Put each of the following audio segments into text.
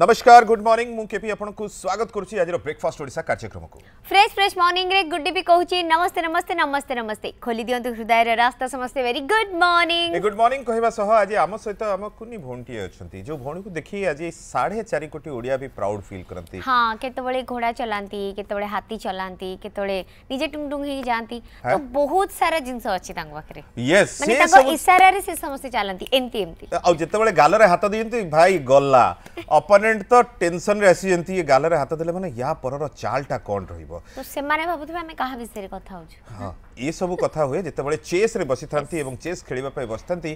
नमस्कार good morning मु KP आपन को स्वागत करू छी आज रो ब्रेकफास्ट ओडिसा कार्यक्रम को फ्रेश फ्रेश मॉर्निंग रे गुड डीपी कहू छी नमस्ते नमस्ते नमस्ते नमस्ते खोली दिंतु हृदय रे रास्ता समस्ते वेरी गुड मॉर्निंग ए गुड मॉर्निंग कहबा सह आज आम सहित आम कुनी भोंटी अछंती जो भौणी को देखी आज 4.5 कोटी ओडिया भी प्राउड फील करंती हां केते केतबले घोड़ा चलांती केते केतबले हाथी चलांती केते केतबले निजे टुंग टुंग हेई जांती तो बहुत सारा जिंस अछि तांग पाखरे यस से तांग इशारा रे से समस्त चलांती एंती एंती आ जेतबले गाल रे हाथ दियंती भाई गल्ला अपन অপোনেন্ট তো টেনশন রে আসি যেমতি এ গালরে হাত দেলে মানে ইয়া পরর চালটা কোন রহিব তো সেমানে ভাবুথিবা আমি কাহা বিষয়ে কথা হউছ হ্যাঁ এ সব কথা হুয়ে যেতবেলে চেস রে বসি থান্তি এবং চেস খেলিবা পাই বসি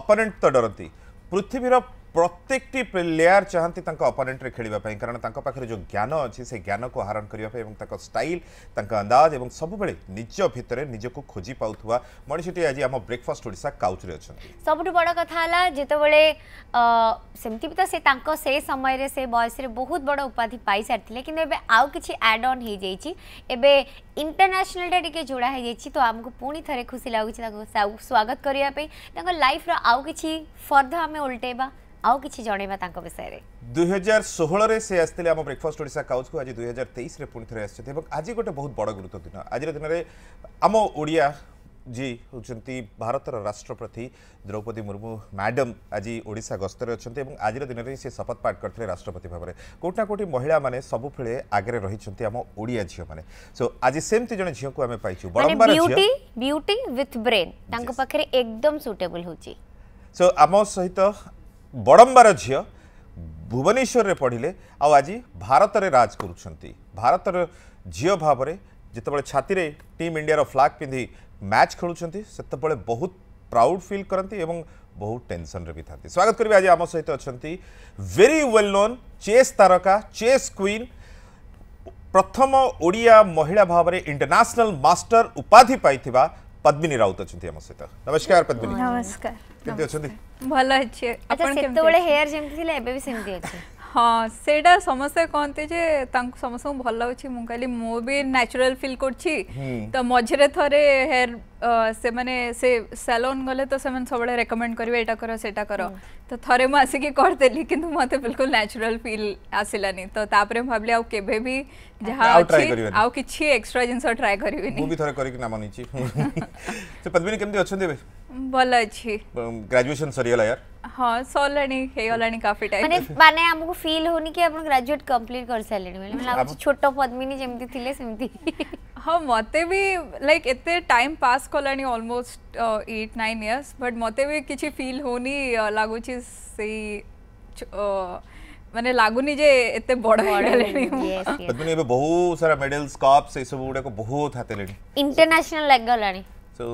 অপোনেন্ট তো ডরন্তি পৃথিবীর प्रत्येक प्लेयार चाहती अपोनेंट खेल कारण पाखे जो ज्ञान अच्छे से ज्ञान को आहरण करने स्टाइल अंदाज और सब बेले निज भितर निजक खोजी पाता मनीषटी आज आम ब्रेकफास्ट ओडा काउच सब बड़ कथा जिते सेमती भी तो से समय रे से बयस बहुत बड़ा उपाधि पाई सारी कि आउ किसी आड अन्न हो इंटरनेशनल डे टे जोड़ा हो जाए तो आमको पुणी थे खुशी लगुच स्वागत करने लाइफ रो कि फर्द आम उल्टेबा ଆଉ କିଛି ଜଣେଇବା ତାଙ୍କ ବିଷୟରେ ଦୁଇ ହଜାର ଷୋହଳରେ ସେ ଆସିଥିଲେ ଆମ ବ୍ରେକଫାଷ୍ଟ ଓଡ଼ିଶା କାଉଜକୁ ଆଜି ଦୁଇ ହଜାର ତେଇଶରେ ପୁଣି ଥରେ ଆସିଛନ୍ତି ଏବଂ ଆଜି ଗୋଟେ ବହୁତ ବଡ଼ ଗୁରୁତ୍ୱ ଦିନ ଆଜିର ଦିନରେ ଆମ ଓଡ଼ିଆ जी हौँदै भारत र राष्ट्रपति द्रौपदी मुर्मू म्याडम आज ओडा गस्तर अहिले आज दिन से शपथ पाठ गरि राष्ट्रपति भावर कोटा कोटी महिला म सबुबे आगे रहिले आम ओडिया झिउ म सो आज सेमती जन झिउको आम पाइछु ब्युटी विथ ब्रेन तांको पाखरे एकदम सुटेबल होची सो आम सहित बड़म्बार झी भुवनेश्वर में पढ़ले आज भारत में राज कर भारत झील भाव जितेबाला छाती में टीम इंडिया फ्लाग पिंधि मैच खेलुंत बहुत प्राउड फील करती बहुत टेनसन भी था स्वागत करेंगे आज आम सहित अच्छा वेरी वेल नोन चेस तारका चेस क्वीन प्रथम ओडिया महिला भाव में इंटरनेशनाल मर उपाधि पाई पद्मिनी राउत अच्छा नमस्कार पद्मिनी नमस्कार କେମିତି ଅଛନ୍ତି ଭଲ ଅଛି ଆପଣ ସେତେବେଳେ ହେୟାର ଯେମିତି ଥିଲା ଏବେ ବି ସେମିତି ଅଛି ହଁ ସେଇଟା ସମସ୍ତେ କହନ୍ତି ଯେ ତାଙ୍କୁ ସମସ୍ତଙ୍କୁ ଭଲ ଲାଗୁଛି ମୁଁ କହିଲି ମୁଁ ବି ନ୍ୟାଚୁରାଲ ଫିଲ୍ କରୁଛି ତ ମଝିରେ ଥରେ ହେୟାର ସେମାନେ ସେ ସାଲନ ଗଲେ ତ ସେମାନେ ସବୁବେଳେ ରେକମେଣ୍ଡ କରିବେ ଏଇଟା କର ସେଇଟା କର ତ ଥରେ ମୁଁ ଆସିକି କରିଦେଲି କିନ୍ତୁ ମୋତେ ବିଲକୁଲ ନ୍ୟାଚୁରାଲ ଫିଲ୍ ଆସିଲାନି ତ ତାପରେ ମୁଁ ଭାବିଲି ଆଉ କେବେ ବି ଯାହା ଅଛି ଆଉ କିଛି ଏକ୍ସଟ୍ରା ଜିନିଷ ଟ୍ରାଏ କରିବିନି ମୁଁ ବି ଥରେ କରିକି ନାମ ନେଇଛି ସେ ପଦ୍ମିନୀ କେମିତି ଅଛନ୍ତି ଏବେ ଭଲ ଅଛି ଗ୍ରାଜୁଏସନ ସରିଗଲା ୟାର ହଁ ସରିଲାଣି ହେଇଗଲାଣି କାଫି ଟାଇମ୍ ମାନେ ମାନେ ଆମକୁ ଫିଲ୍ ହଉନି କି ଆପଣ ଗ୍ରାଜୁଏଟ୍ କମ୍ପ୍ଲିଟ୍ କରିସାରିଲେଣି ବୋଲି ମାନେ ଲାଗୁଛି ଛୋଟ ପଦ୍ମିନୀ ଯେମିତି ଥିଲେ ସେମିତି ହଁ ମୋତେ ବି ଲାଇକ୍ ଏତେ ଟାଇମ୍ ପାସ୍ କଲାଣି almost eight nine years but ମୋତେ ବି କିଛି ଫିଲ୍ ହଉନି ଲାଗୁଛି ସେଇ ମାନେ ଲାଗୁନି ଯେ ଏତେ ବଡ ହେଇଗଲେଣି ପଦ୍ମିନୀ ଏବେ ବହୁତ ସାରା ମେଡାଲ୍ସ କପ୍ ସେଇ ସବୁ ଗୁଡାକ ବହୁତ ହାତେଲେଣି ଇଣ୍ଟରନ୍ୟାସନାଲ ଲାଗିଗଲାଣି सो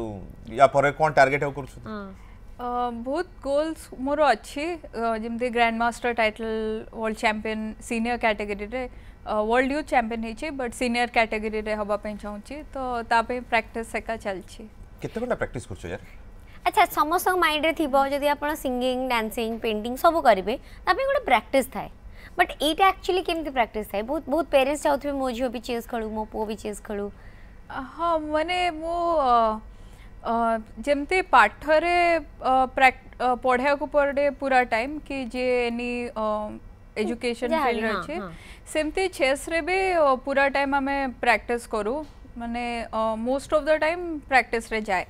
या परे कोन टारगेट हो करछु बहुत गोल्स मोर अछि जेमते grand master title world champion senior category रे वर्ल्ड यूथ चैंपियन होई बट सीनियर कैटेगरी रे हबा पे चाहूची तो ता पे प्रैक्टिस सेका चलची केते घंटा प्रैक्टिस करछु यार আচ্ছা সমস্ত মাইন্ডে থিব যদি আপনার সিঙ্গিং ডান্সিং পেন্টিং সবু করবে তা গোটে প্র্যাকটিস থাকে বট এইটা একচুয়ালি কেমতি প্র্যাকটিস बहुत बहुत पेरेंट्स পেরেন্টস চাহুবে মো ঝিও বি চেস খেলু মো পুও বি હા મને ମୁଁ ଯେମିତି ପାଠରେ ପଢ଼ିବାକୁ ପଡ଼େ ପୁରା ଟାଇମ୍ କି ଯିଏ ଏନି ଏଜୁକେସନ୍ ଫିଲ୍ଡରେ ଅଛି ସେମିତି ଚେସ୍ରେ ବି ପୁରା ଟାଇମ୍ ଆମେ ପ୍ରାକ୍ଟିସ୍ କରୁ ମାନେ ମୋଷ୍ଟ ଅଫ୍ ଦ ଟାଇମ୍ ପ୍ରାକ୍ଟିସ୍ରେ ଯାଏ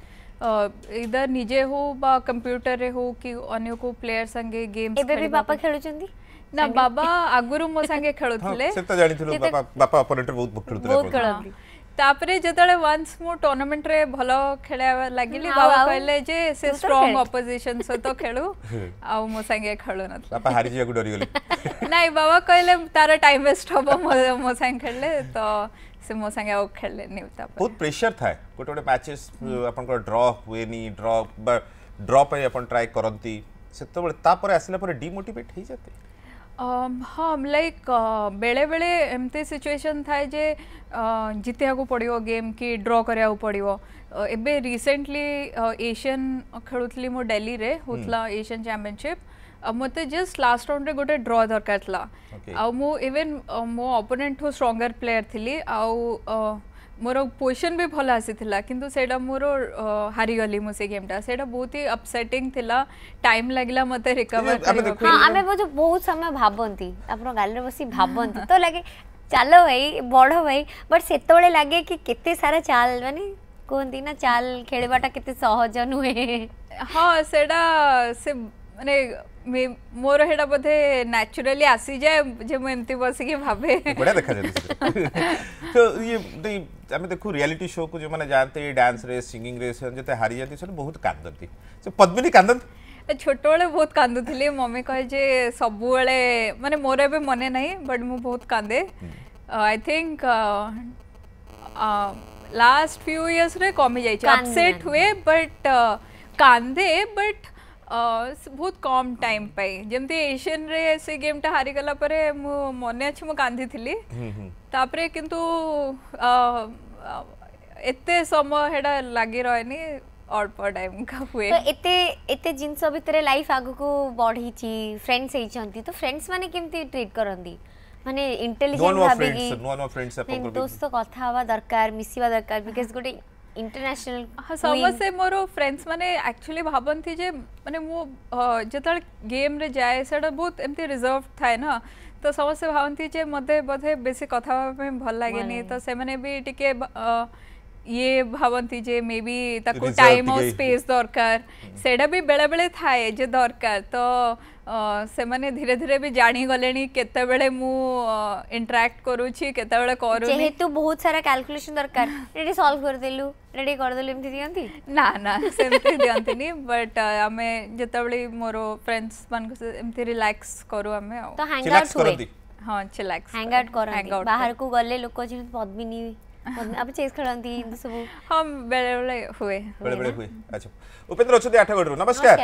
इधर निजे हो बा कंप्यूटर रे हो कि अन्य को प्लेयर संगे गेम्स एबे भी बापा खेलुचंदी ना बाबा आगुरु मो संगे खेलुथले हाँ, से त तो जानिथलो तो बापा बापा ऑपरेटर बहुत खेलुथले बहुत खेलुथले ତାପରେ ଯେତେବେଳେ ୱାନ୍ସ ମୁଁ ଟୁର୍ଣ୍ଣାମେଣ୍ଟରେ ଭଲ ଖେଳିବା ଲାଗିଲି ବାବା କହିଲେ ଯେ ସେ ଷ୍ଟ୍ରଙ୍ଗ ଅପୋଜିସନ ସହିତ ଖେଳୁ ଆଉ ମୋ ସାଙ୍ଗେ ଖେଳୁ ନଥିଲା ବାପା ହାରି ଯିବାକୁ ଡରିଗଲେ ନାଇଁ ବାବା କହିଲେ ତାର ଟାଇମ ୱେଷ୍ଟ ହବ ମୋ ସାଙ୍ଗେ ଖେଳିଲେ ତ ସେ ମୋ ସାଙ୍ଗେ ଆଉ ଖେଳିଲେନି ତାପରେ ବହୁତ ପ୍ରେସର ଥାଏ ଗୋଟେ ଗୋଟେ ମ୍ୟାଚେସ୍ ଆପଣଙ୍କର ଡ୍ର ହୁଏନି ଡ୍ର ବା ଡ୍ର ପାଇଁ ଆପଣ ଟ୍ରାଏ କରନ୍ତି ସେତେବେଳେ ତାପରେ ଆସିଲା ପରେ ଡିମୋଟିଭେଟ୍ ହେଇଯାନ୍ତି હમ લાઈક બેળે બેળે એમતી સિચ્યુએશન થાય જે જીત્યાકુ પડિବ ગેમ કે ડ્ર କରିବାକୁ ପଡ଼ିବ ଏବେ ରିସେଣ୍ଟଲି ଏସିଆନ୍ ଖେଳୁଥିଲି ମୁଁ ଡେଲିରେ ହେଉଥିଲା ଏସିଆନ୍ ଚାମ୍ପିଅନସିପ୍ ମୋତେ ଜଷ୍ଟ ଲାଷ୍ଟ ରାଉଣ୍ଡରେ ଗୋଟେ ଡ୍ର ଦରକାର ଥିଲା ଆଉ ମୁଁ ଇଭେନ୍ ମୋ ଅପୋନେଣ୍ଟଠୁ ଷ୍ଟ୍ରଙ୍ଗର ପ୍ଲେୟାର ଥିଲି ଆଉ ମୋର ପୋଜିସନ୍ ବି ଭଲ ଆସିଥିଲା କିନ୍ତୁ ସେଇଟା ମୋର ହାରିଗଲି ମୁଁ ସେ ଗେମ୍ଟା ସେଇଟା ବହୁତ ହି ଅପସେଟିଂ ଥିଲା ଟାଇମ୍ ଲାଗିଲା ମୋତେ ରିକଭର ହଁ ଆମେ ବୋଧେ ବହୁତ ସମୟ ଭାବନ୍ତି ଆପଣ ଗାଡ଼ିରେ ବସି ଭାବନ୍ତି ତ ଲାଗେ ଚାଲ ଭାଇ ବଡ଼ ଭାଇ ବଟ୍ ସେତେବେଳେ ଲାଗେ କି କେତେ ସାରା ଚାଲ ମାନେ କୁହନ୍ତି ନା ଚାଲ ଖେଳିବାଟା କେତେ ସହଜ ନୁହେଁ ହଁ ସେଇଟା ସେ मैंने मोर हेडा बोधे नेचुरली आसी जाए जे मु एंती बसी के भाबे बड़ा देखा जाले तो ये दे आमे देखु रियलिटी शो को जे माने जानते डांस रे सिंगिंग रे से जते हारी जाती से बहुत कांदती से पद्मिनी कांदत छोट बे बहुत कांदुले मम्मी कहे जे सब बेले माने मोर एबे मने नहीं बट मु बहुत कांदे I think last few years रे कमी जाई छे अपसेट हुए बट कांदे बट ବହୁତ କମ୍ ଟାଇମ୍ ପାଇଁ ଯେମିତି ଏସିଆନ୍ରେ ସେ ଗେମ୍ଟା ହାରିଗଲା ପରେ ମୁଁ ମନେ ଅଛି ମୁଁ କାନ୍ଦିଥିଲି ତାପରେ କିନ୍ତୁ ଏତେ ସମୟ ସେଇଟା ଲାଗି ରହେନି ଅଳ୍ପ ଟାଇମ୍ କା ହୁଏ ଏତେ ଏତେ ଜିନିଷ ଭିତରେ ଲାଇଫ୍ ଆଗକୁ ବଢ଼ିଛି ଫ୍ରେଣ୍ଡସ୍ ହେଇଛନ୍ତି ତ ଫ୍ରେଣ୍ଡସ୍ ମାନେ କେମିତି ଟ୍ରିଟ୍ କରନ୍ତି ମାନେ ଇଣ୍ଟେଲିଜେଣ୍ଟ ଭାବିକି ଦୋସ୍ତ କଥା ହେବା ଦରକାର ମିଶିବା ଦରକାର ବିକଜ ଗୋଟେ इंटरनेशनल हाँ से मोर फ्रेंड्स मैंने एक्चुअली भावती जे मैंने मुझे जो गेम रे जाए सड़ा बहुत एमती रिजर्व थाए ना तो समस्ते भावती जे मत बोधे बेस कथा भल लगे तो से मैंने भी टिके ये भावती जे मे बी टाइम और स्पेस दरकार से बेले बेले थाए जे दरकार तो ସେମାନେ ଧୀରେ ଧୀରେ ବି ଜାଣିଗଲେଣି କେତେବେଳେ ମୁଁ ଇଣ୍ଟରାକ୍ଟ କରୁଛି କେତେବେଳେ କରୁନି ଯେହେତୁ ବହୁତ ସାରା କ୍ୟାଲକୁଲେସନ ଦରକାର ରେଡି ସଲ୍ଭ କରିଦେଲୁ ରେଡି କରିଦେଲୁ ଏମିତି ଦିଅନ୍ତି ନା ନା ସେମିତି ଦିଅନ୍ତିନି ବଟ୍ ଆମେ ଯେତେବେଳେ ମୋର ଫ୍ରେଣ୍ଡସ୍ ମାନଙ୍କ ସହିତ ଏମିତି ରିଲାକ୍ସ କରୁ ଆମେ ଆଉ ତ ହ୍ୟାଙ୍ଗ ଆଉଟ୍ ହୁଏ ହଁ ଚିଲାକ୍ସ ହ୍ୟାଙ୍ଗ ଆଉଟ୍ କରନ୍ତି ବାହାରକୁ ଗଲେ ଲୋକ ଯେମିତି ପଦ୍ମିନୀ अब चेस खेलती सब हम बेले बेले हुए बेले बेले हुए अच्छा उपेंद्र अच्छा आठगढ़ नमस्कार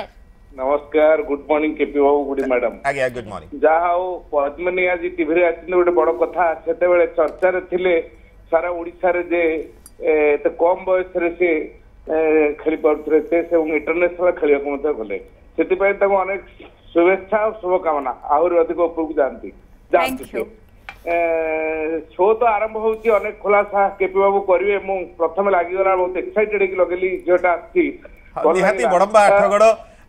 নমস্কার গুড মর্নিং কেপি বাবু গুড ম্যাডাম আজ্ঞা গুড মর্নিং যাহা হଉ ପଦ୍ମିନୀ ଆଜି ଟିଭିରେ ଆସିଛନ୍ତି ଗୋଟେ ବଡ କଥା ସେତେବେଳେ ଚର୍ଚ୍ଚାରେ ଥିଲେ ସାରା ଓଡ଼ିଶାରେ ଯେ ଏତେ କମ ବୟସରେ ସେ ଖେଳି ପାରୁଥିଲେ ସେ ସବୁ ଇଣ୍ଟରନ୍ୟାସନାଲ ଖେଳିବାକୁ ମଧ୍ୟ ଗଲେ ସେଥିପାଇଁ ତାଙ୍କୁ ଅନେକ ଶୁଭେଚ୍ଛା ଆଉ ଶୁଭକାମନା ଆହୁରି ଅଧିକ ଉପରକୁ ଯାଆନ୍ତି ଯାଆନ୍ତୁ ଶୋ ତ ଆରମ୍ଭ ହଉଛି ଅନେକ ଖୋଲାସା କେପି ବାବୁ କରିବେ ମୁଁ ପ୍ରଥମେ ଲାଗିଗଲା ବହୁତ ଏକ୍ସାଇଟେଡ୍ ହେଇକି ଲଗେଇଲି ଝିଅଟା ଆସିଛି ନିହାତି ବଡମ୍ବା ଆଠଗଡ଼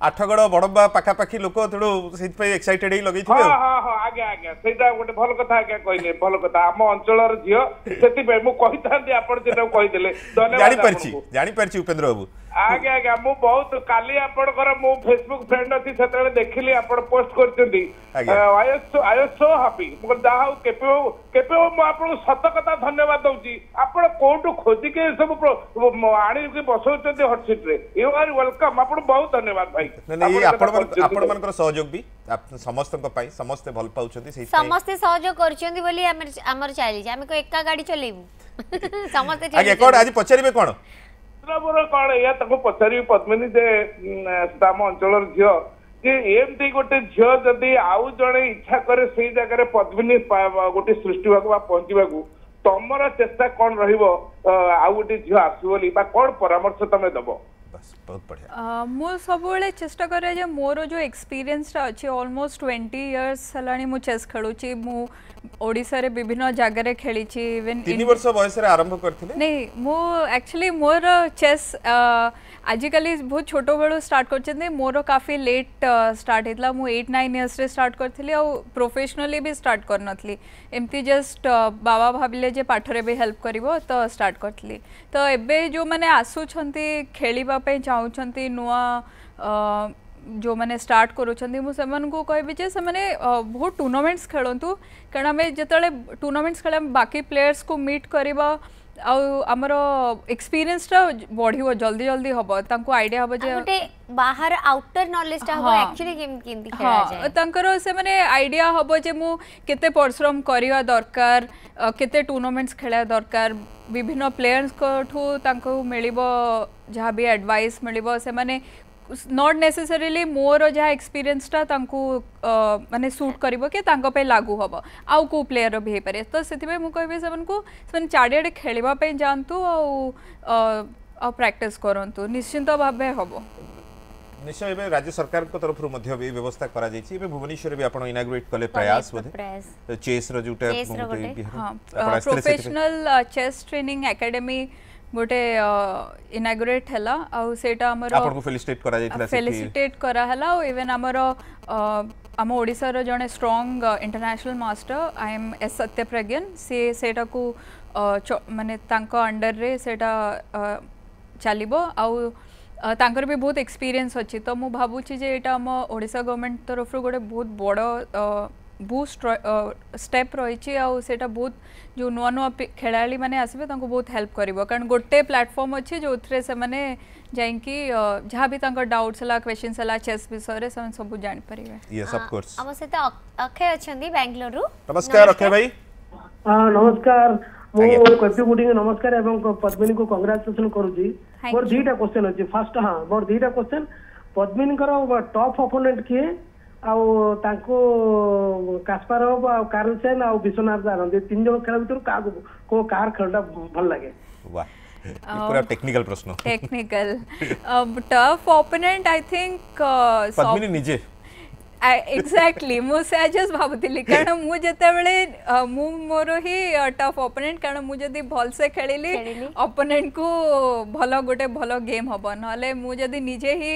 ଆଠଗଡ଼ ବଡ଼ବା ପାଖାପାଖି ଲୋକ ତେଣୁ ସେଥିପାଇଁ ଏକ୍ସାଇଟେଡ୍ ହେଇ ଲଗେଇଥିଲେ ହଁ ହଁ ଆଜ୍ଞା ଆଜ୍ଞା ସେଇଟା ଗୋଟେ ଭଲ କଥା ଆଜ୍ଞା କହିଲେ ଭଲ କଥା ଆମ ଅଞ୍ଚଳର ଝିଅ ସେଥିପାଇଁ ମୁଁ କହିଥାନ୍ତି ଆପଣ ଯେଟାକୁ କହିଥିଲେ ଜାଣିପାରିଛି ଜାଣିପାରିଛି ଉପେନ୍ଦ୍ର ବାବୁ ଆଜ୍ଞା ଆଜ୍ଞା ମୁଁ ବହୁତ କାଲି ଆପଣଙ୍କର ମୁଁ ଫେସବୁକ୍ ଫ୍ରେଣ୍ଡ ଅଛି ସେତେବେଳେ ଦେଖିଲି ଆପଣ ପୋଷ୍ଟ କରିଛନ୍ତି ଆଇ ସୋ ହାପି ଯାହା ହଉ କେବେ ହଉ କେବେ ହଉ ମୁଁ ଆପଣଙ୍କୁ ସତ କଥା ଧନ୍ୟବାଦ ଦଉଛି ଆପଣ କୋଉଠୁ ଖୋଜିକି ଏସବୁ ଆଣିକି ବସଉଛନ୍ତି ହଟସିଟରେ ୟୁ ଆର୍ ୱେଲକମ୍ ଆପଣଙ୍କୁ ବହୁତ ଧନ୍ୟବାଦ ଭାଇ ଆପଣମାନଙ୍କର ସହଯୋଗ ବି ସମସ୍ତଙ୍କ ପାଇଁ ସମସ୍ତେ ଭଲ ପାଉଛନ୍ତି ସମସ୍ତେ ସହଯୋଗ କରୁଛନ୍ତି ବୋଲି ଆମର ଚାଲିଛି ଆମେ ଏକା ଗାଡି ଚଲେଇବୁ ସମସ୍ତେ ଆଜ୍ଞା ଆଜି ପଚାରିବେ କଣ ଘଟଣାପୂର କଣ ଏଇଆ ତାଙ୍କୁ ପଚାରିବି ପଦ୍ମିନୀ ଯେ ଆମ ଅଞ୍ଚଳର ଝିଅ ଯେ ଏମିତି ଗୋଟେ ଝିଅ ଯଦି ଆଉ ଜଣେ ଇଚ୍ଛା କରେ ସେଇ ଜାଗାରେ ପଦ୍ମିନୀ ଗୋଟେ ସୃଷ୍ଟି ହବାକୁ ବା ପହଞ୍ଚିବାକୁ ତମର ଚେଷ୍ଟା କଣ ରହିବ ଆଉ ଗୋଟେ ଝିଅ ଆସିବ ବୋଲି ବା କଣ ପରାମର୍ଶ ତମେ ଦବ ବହୁତ ବଢ଼ିଆ ମୁଁ ସବୁବେଳେ ଚେଷ୍ଟା କରେ ଯେ ମୋର ଯେଉଁ ଏକ୍ସପିରିଏନ୍ସଟା ଅଛି ଅଲମୋଷ୍ଟ ଟ୍ୱେଣ୍ଟି ଇୟର୍ସ ହେଲାଣି ମୁଁ ଚେସ୍ ଖେଳୁଛି ମୁଁ ଓଡ଼ିଶାରେ ବିଭିନ୍ନ ଜାଗାରେ ଖେଳିଛି ଇଭେନ୍ ତିନି ବର୍ଷ ବୟସରେ ଆରମ୍ଭ କରିଥିଲି ନାଇଁ ମୁଁ ଆକ୍ଚୁଆଲି ମୋର ଚେସ୍ ଆଜିକାଲି ବହୁତ ଛୋଟ ବେଳୁ ଷ୍ଟାର୍ଟ କରିଛନ୍ତି ମୋର କାଫି ଲେଟ୍ ଷ୍ଟାର୍ଟ ହେଇଥିଲା ମୁଁ ଏଇଟ୍ ନାଇନ୍ ଇୟର୍ସରେ ଷ୍ଟାର୍ଟ କରିଥିଲି ଆଉ ପ୍ରୋଫେସନାଲି ବି ଷ୍ଟାର୍ଟ କରିନଥିଲି ଏମିତି ଜଷ୍ଟ ବାବା ଭାବିଲେ ଯେ ପାଠରେ ବି ହେଲ୍ପ କରିବ ତ ଷ୍ଟାର୍ଟ କରିଥିଲି ତ ଏବେ ଯେଉଁମାନେ ଆସୁଛନ୍ତି ଖେଳିବା ପାଇଁ ଚାହୁଁଛନ୍ତି ନୂଆ ଯେଉଁମାନେ ଷ୍ଟାର୍ଟ କରୁଛନ୍ତି ମୁଁ ସେମାନଙ୍କୁ କହିବି ଯେ ସେମାନେ ବହୁତ ଟୁର୍ଣ୍ଣାମେଣ୍ଟସ୍ ଖେଳନ୍ତୁ କାରଣ ଆମେ ଯେତେବେଳେ ଟୁର୍ଣ୍ଣାମେଣ୍ଟସ୍ ଖେଳେ ଆମେ ବାକି ପ୍ଲେୟର୍ସକୁ ମିଟ୍ କରିବା आमर एक्सपीरियंस टा बढ़ियो जल्दी जल्दी हम तांको आईडिया हम जे बाहर आउटर नॉलेज टा हबो एक्चुअली केम केमति खेला जाय तांकर से माने आईडिया हबो जे मु केते परिश्रम करिया दरकार केते टूर्नामेंट्स खेला दरकार विभिन्न प्लेयर्स को ठू तांको मिलिबो जहाँ भी एडवाइस मिलिबो से माने नॉट नेसेसरीली मोर जहाँ एक्सपीरियंसटा मानते सुट कर कि लागू हम आउ कौ प्लेयर भी हो पारे तो से कहे से चारिड़े खेल जातु आ प्राक्ट करूँ निश्चिंत भाव हम निश्चय एवं राज्य सरकार को तरफ रु मध्य भी व्यवस्था करा जाई छी एवं भुवनेश्वर भी आपण इनॉग्रेट करले प्रयास बोधे चेस रो जोटा प्रोफेशनल चेस ट्रेनिंग एकेडमी ଗୋଟେ ଇନାଗୁରେଟ୍ ହେଲା ଆଉ ସେଇଟା ଆମର ଫେଲିସିଟେଟ୍ କରାହେଲା ଆଉ ଇଭେନ୍ ଆମର ଆମ ଓଡ଼ିଶାର ଜଣେ strong international master I M S Satyapragyan ସିଏ ସେଇଟାକୁ ମାନେ ତାଙ୍କ ଅଣ୍ଡରରେ ସେଇଟା ଚାଲିବ ଆଉ ତାଙ୍କର ବି ବହୁତ ଏକ୍ସପିରିଏନ୍ସ ଅଛି ତ ମୁଁ ଭାବୁଛି ଯେ ଏଇଟା ଆମ ଓଡ଼ିଶା ଗଭର୍ଣ୍ଣମେଣ୍ଟ ତରଫରୁ ଗୋଟେ ବହୁତ ବଡ଼ বুস্ট স্টেপ রয়েছে সেটা বহুত যে নূয়া নূয়া খেলাড়ি মানে আসবে তাঁকু বহুত হেল্প করিব কারণ গোটে প্ল্যাটফর্ম অছে যোথরে সেমানে যাইকি যাহা বি তাঁকর ডাউটস হলা কোশ্চেনস হলা চেস বিষয়ে সেমানে সবু জানি পারিবে ইয়েস অফ কোর্স আম সহিত অক্ষয় অছন্তি ব্যাঙ্গালোরু নমস্কার অক্ষয় ভাই নমস্কার ମୁଁ କଫି ଗୁଡିଙ୍କୁ ନମସ୍କାର ଏବଂ ପଦ୍ମିନୀଙ୍କୁ କଂଗ୍ରାଚୁଲେସନ କରୁଛି ମୋର ଦିଟା କ୍ୱେଶ୍ଚନ ଅଛି ଫାର୍ଷ୍ଟ ହଁ ମୋର ଦିଟା କ୍ୱେଶ୍ଚନ ପଦ୍ମିନୀଙ୍କର ଟପ୍ ଅପୋନେଣ୍ଟ କିଏ ଆଉ ତାଙ୍କୁ କାସ୍ପାରଭ ଆଉ କାର୍ଲସେନ୍ ଆଉ ବିଶ୍ୱନାଥ ଜାଣନ୍ତି ତିନି ଜଣ ଖେଳ ଭିତରୁ କାହାକୁ କୋଉ କାହାର ଖେଳଟା ଭଲ ଲାଗେ पूरा टेक्निकल प्रश्न technical tough opponent I think Padmini निजे एक्जाक्टली ମୁଁ ସେୟା ଜଷ୍ଟ ଭାବୁଥିଲି କାରଣ ମୁଁ ଯେତେବେଳେ ମୁଁ ମୋର ହିଁ ଟଫ୍ ଅପୋନେଣ୍ଟ କାରଣ ମୁଁ ଯଦି ଭଲସେ ଖେଳିଲି ଅପୋନେଣ୍ଟକୁ ଭଲ ଗୋଟେ ଭଲ ଗେମ୍ ହେବ ନହେଲେ ମୁଁ ଯଦି ନିଜେ ହିଁ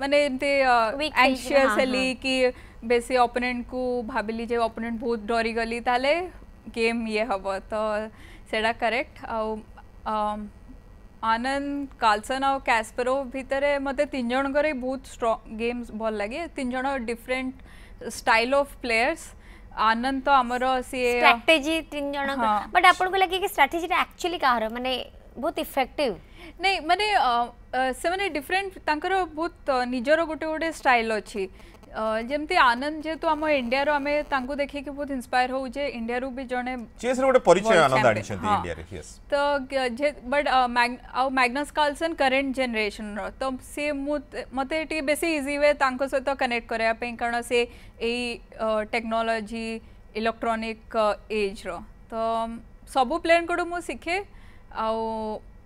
माने एंशियसली हाँ, हाँ। कि बेसी ओपोनेंट को भाबली जे ओपोनेंट बहुत डरी गली ताले गेम ये हव तो सेडा करेक्ट आ आनंद कार्लसन आ कैस्परो भितर मते मतलब तीन जन कर बहुत स्ट्रांग गेम्स भल लगे तीन जन different style of players Anand तो अमर से स्ट्रेटजी तीन जन बट हाँ। आपन को लगे कि स्ट्रेटजी एक्चुअली का माने बहुत इफेक्टिव ନାଇଁ ମାନେ ସେମାନେ ଡିଫରେଣ୍ଟ ତାଙ୍କର ବହୁତ ନିଜର ଗୋଟେ ଗୋଟେ ଷ୍ଟାଇଲ୍ ଅଛି ଯେମିତି ଆନନ୍ଦ ଯେହେତୁ ଆମ ଇଣ୍ଡିଆରୁ ଆମେ ତାଙ୍କୁ ଦେଖିକି ବହୁତ ଇନ୍ସପାୟାର ହଉ ଯେ ଇଣ୍ଡିଆରୁ ବି ଜଣେ ଚେସ୍ରେ ଗୋଟେ ପରିଚୟ ଆନନ୍ଦ ଆଣିଛନ୍ତି ଇଣ୍ଡିଆରେ ୟେସ୍ ତ ବଟ୍ ଆଉ ମ୍ୟାଗ୍ନସ୍ କାର୍ଲସନ୍ କରେଣ୍ଟ ଜେନେରେସନର ତ ସେ ମୁଁ ମୋତେ ଟିକେ ବେଶୀ ଇଜି ହୁଏ ତାଙ୍କ ସହିତ କନେକ୍ଟ କରିବା ପାଇଁ କାରଣ ସେ ଏଇ ଟେକ୍ନୋଲୋଜି ଇଲେକ୍ଟ୍ରୋନିକ୍ ଏଜ୍ର ତ ସବୁ ପ୍ଲେୟରଙ୍କଠୁ ମୁଁ ଶିଖେ ଆଉ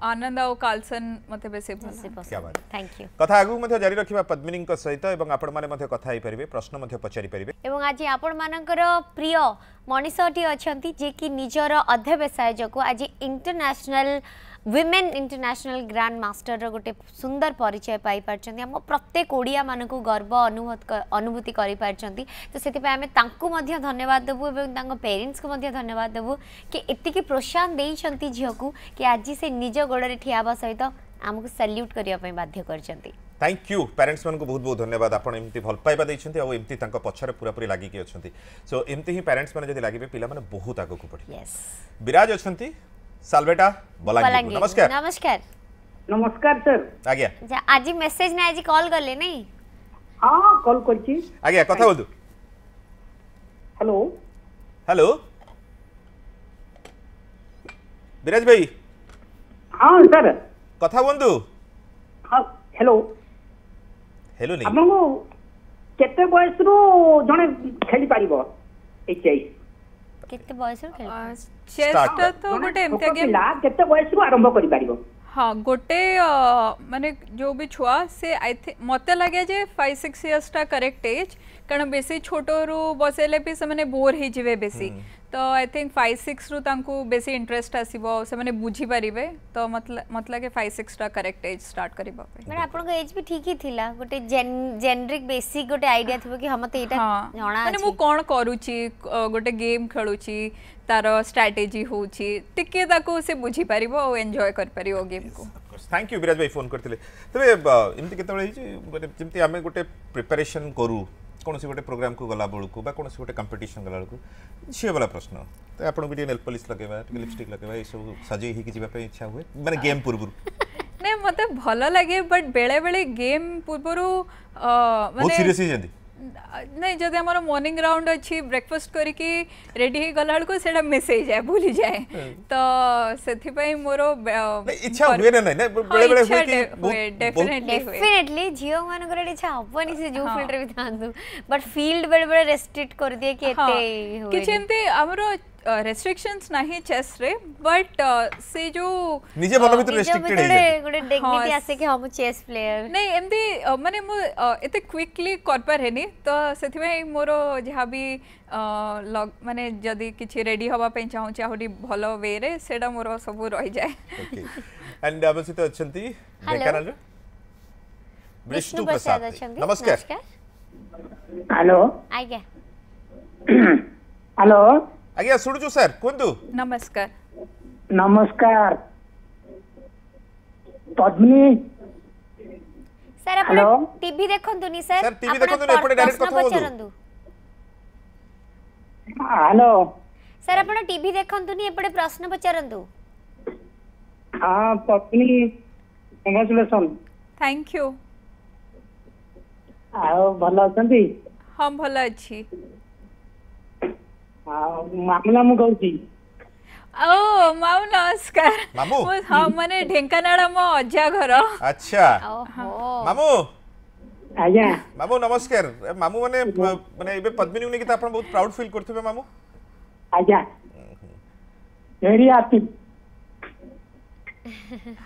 आनंद और कालसन मते बेसी क्या बात थैंक यू कथा आगु मते जारी रखिबा पद्मिनी को सहित एवं आपण माने मते कथा हे परिबे प्रश्न मते पचारि परिबे एवं आज आपण मानकर प्रिय मनीषटी अछंती जे कि निजर अध्यवसाय जको आज international women international grand master रो गोटे सुंदर परिचय पाई आम प्रत्येक ओडिया मान को गर्व अनुभव अनुभूति करें धन्यवाद देवुँ पेरेन्ट्स को धन्यवाद देवु कि इतनी प्रोत्साहन दे झी को कि आज से निज गोड़े ठिया सहित आमको सल्यूट करने बाध्य कर थैंक यू पेरेंट्स मानक बहुत बहुत धन्यवाद आपत भल पाइबा देती पक्ष पूरा पूरी लगिकी अच्छा सो एमती ही पेरेन्ट्स मैंने लगे पे बहुत आगे बढ़े विराज अच्छा ସାଲବେଟା ବଲାଙ୍ଗୀର ନମସ୍କାର ନମସ୍କାର ନମସ୍କାର ସାର୍ ଆଜ୍ଞା ଆଜି ମେସେଜ ନା ଆଜି କଲ୍ କଲେ ନାଇଁ ହଁ କଲ୍ କରିଛି ଆଜ୍ଞା କଥା ହୁଅନ୍ତୁ ହ୍ୟାଲୋ ହ୍ୟାଲୋ ବିରାଜ ଭାଇ ହଁ ସାର୍ କଥା ହୁଅନ୍ତୁ ହ୍ୟାଲୋ ହ୍ୟାଲୋ ଆପଣଙ୍କୁ କେତେ ବୟସରୁ ଜଣେ ଖେଳିପାରିବ ଏଚ୍ ଆଇ କେତେ ବୟସରୁ ଖେଳି ଚେଷ୍ଟ ତ ଗୋଟେ ଏମିତି ପିଲା କେତେ ବୟସରୁ ଆରମ୍ଭ କରିପାରିବ ହଁ ଗୋଟେ ମାନେ ଯେଉଁ ବି ଛୁଆ ସେ ଆଇ ମତେ ଲାଗେ ଯେ ଫାଇଭ୍ ସିକ୍ସ ଇୟର୍ସଟା କରେକ୍ଟ ଏଜ୍ कारण बेस छोटरू बसैले से बोर हो बेस हम्म। तो आई थिंक फाइव सिक्स रु बेस इंटरेस्ट आसो से बुझीपारे तो मत लगे five six correct age start age भी ठीक ही थिला गोटे बेसिक गोटे कि हाँ। गोटे गेम खेलूची तार स्ट्राटेजी होउची बुझीपार बुझी और कर गेम को थैंक यू विराज भाई फोन करते तेज एमति गोटे प्रिपेरेसन करू କୌଣସି ଗୋଟେ ପ୍ରୋଗ୍ରାମକୁ ଗଲାବେଳକୁ ବା କୌଣସି ଗୋଟେ କମ୍ପିଟିସନ୍ ଗଲାବେଳକୁ ବାଲା ପ୍ରଶ୍ନ ତ ଆପଣଙ୍କୁ ଟିକେ ନେଲପଲିସ୍ ଲଗେଇବା ଟିକେ ଲିପଷ୍ଟିକ୍ ଲଗେଇବା ଏସବୁ ସଜେଇ ହେଇକି ଯିବା ପାଇଁ ଇଚ୍ଛା ହୁଏ ମାନେ ଗେମ୍ ପୂର୍ବରୁ ନାଇଁ ମୋତେ ଭଲ ଲାଗେ ବଟ୍ ବେଳେବେଳେ ଗେମ୍ ପୂର୍ବରୁ ବହୁତ ସିରିୟସ୍ ହେଇଯାନ୍ତି ନାଇଁ ଯଦି ଆମର ମର୍ଣ୍ଣିଂ ରାଉଣ୍ଡ ଅଛି ବ୍ରେକଫାଷ୍ଟ କରିକି ରେଡି ହେଇଗଲା ବେଳକୁ ସେଇଟା ମିସ୍ ହେଇଯାଏ ଭୁଲିଯାଏ ତ ସେଥିପାଇଁ ମୋର ଇଚ୍ଛା ହୁଏ ନା ନାଇଁ ବେଳେ ବେଳେ ହୁଏ କି ଡେଫିନେଟଲି ଝିଅ ମାନଙ୍କର ଇଚ୍ଛା ହବନି ସେ ଯୋଉ ଫିଲ୍ଡରେ ବି ଥାଆନ୍ତୁ ବଟ୍ ଫିଲ୍ଡ ବେଳେ ବେଳେ ରେଷ୍ଟ୍ରିକ୍ଟ କରିଦିଏ କି ଏତେ କିଛି ଏମିତି ଆମର रेस्ट्रिक्शंस नहीं चेस रे बट से जो निजे भलो तो भी हाँ, तो रेस्ट्रिक्टेड है गुडे डिग्निटी आसे के हम चेस प्लेयर नहीं एमदी माने मो एते क्विकली कर पर है नी तो सेथि में मोरो जहा भी लॉग माने जदी किछि रेडी होबा पे चाहू चाहुडी भलो वे रे सेडा मोरो सब रहि जाए एंड अब सिते अछंती ढेकानाल विष्णु प्रसाद नमस्कार हेलो आइ गे हेलो अज्ञा सुड़चू सर कुंदू नमस्कार नमस्कार पद्मनी सर अपन टीवी देखो दुनी सर सर टीवी देखो दुनी अपने डायरेक्ट को थोड़ा हेलो सर अपन टीवी देखो दुनी अपने प्रश्न बच्चा रंदू हाँ पत्नी कंग्रेसलेशन थैंक यू आओ भला संधि हम भला अच्छी ମାମୁନା ମୁଁ କହୁଛି ଓ ମାମୁ ନମସ୍କାର ମାମୁ ହଁ ମାନେ ଢେଙ୍କାନାଳ ମୋ ଅଜା ଘର ଆଚ୍ଛା ମାମୁ ଆଜ୍ଞା ମାମୁ ନମସ୍କାର ମାମୁ ମାନେ ମାନେ ଏବେ ପଦ୍ମିନୀ ନେଇକି ଆପଣ ବହୁତ ପ୍ରାଉଡ ଫିଲ୍ କରୁଥିବେ ମାମୁ ଆଜ୍ଞା ଭେରି ହାପି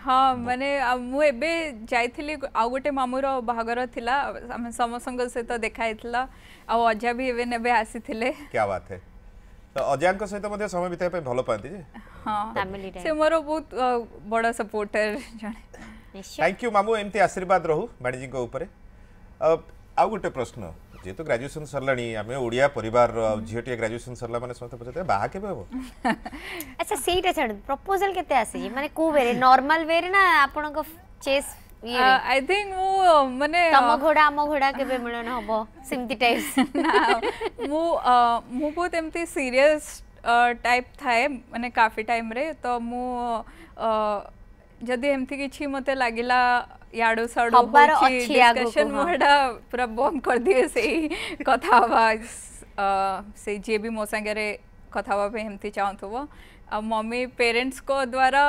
ହଁ ମାନେ ମୁଁ ଏବେ ଯାଇଥିଲି ଆଉ ଗୋଟେ ମାମୁର ବାହାଘର ଥିଲା ଆମେ ସମସ୍ତଙ୍କ ସହିତ ଦେଖା ହେଇଥିଲା ଆଉ ଅଜା ବି ଏବେ ନେବେ ଆସିଥିଲେ କ୍ୟା ବାତ ହେ ଅଜାଙ୍କ ସହିତ ମଧ୍ୟ ସମୟ ବିତାଇବା ପାଇଁ ଭଲ ପାଆନ୍ତି ଯେ ହଁ ସେ ମୋର ବହୁତ ବଡ଼ ସପୋର୍ଟର ଜଣେ ଥ୍ୟାଙ୍କ ୟୁ ମାମୁ ଏମିତି ଆଶୀର୍ବାଦ ରହୁ ବାଣିଜୀଙ୍କ ଉପରେ ଆଉ ଗୋଟେ ପ୍ରଶ୍ନ ଯେହେତୁ ଗ୍ରାଜୁଏସନ ସରିଲାଣି ଆମେ ଓଡ଼ିଆ ପରିବାରର ଆଉ ଝିଅଟିଏ ଗ୍ରାଜୁଏସନ ସରିଲା ମାନେ ସମସ୍ତେ ପଚାରିବେ ବାହା କେବେ ହେବ ଆଚ୍ଛା ସେଇଟା ଛାଡ଼ ପ୍ରପୋଜାଲ କେତେ ଆସିଛି ମାନେ କୋଉ ୱେରେ ନର୍ମାଲ ୱେରେ ନା ଆପଣଙ୍କ ଚେସ୍ आई थिंक वो माने तम घोड़ा आम घोड़ा केबे मिलन होबो सिमती टाइप मु मु बहुत एमती सीरियस टाइप थाए माने काफी टाइम रे तो मु जदी एमती किछि मते लागिला याडो साडो डिस्कशन मोडा पूरा बंद कर दिए से कथा हवा से जे भी मो संगे रे कथा बा पे एमति चाहथबो आ मम्मी पेरेंट्स को द्वारा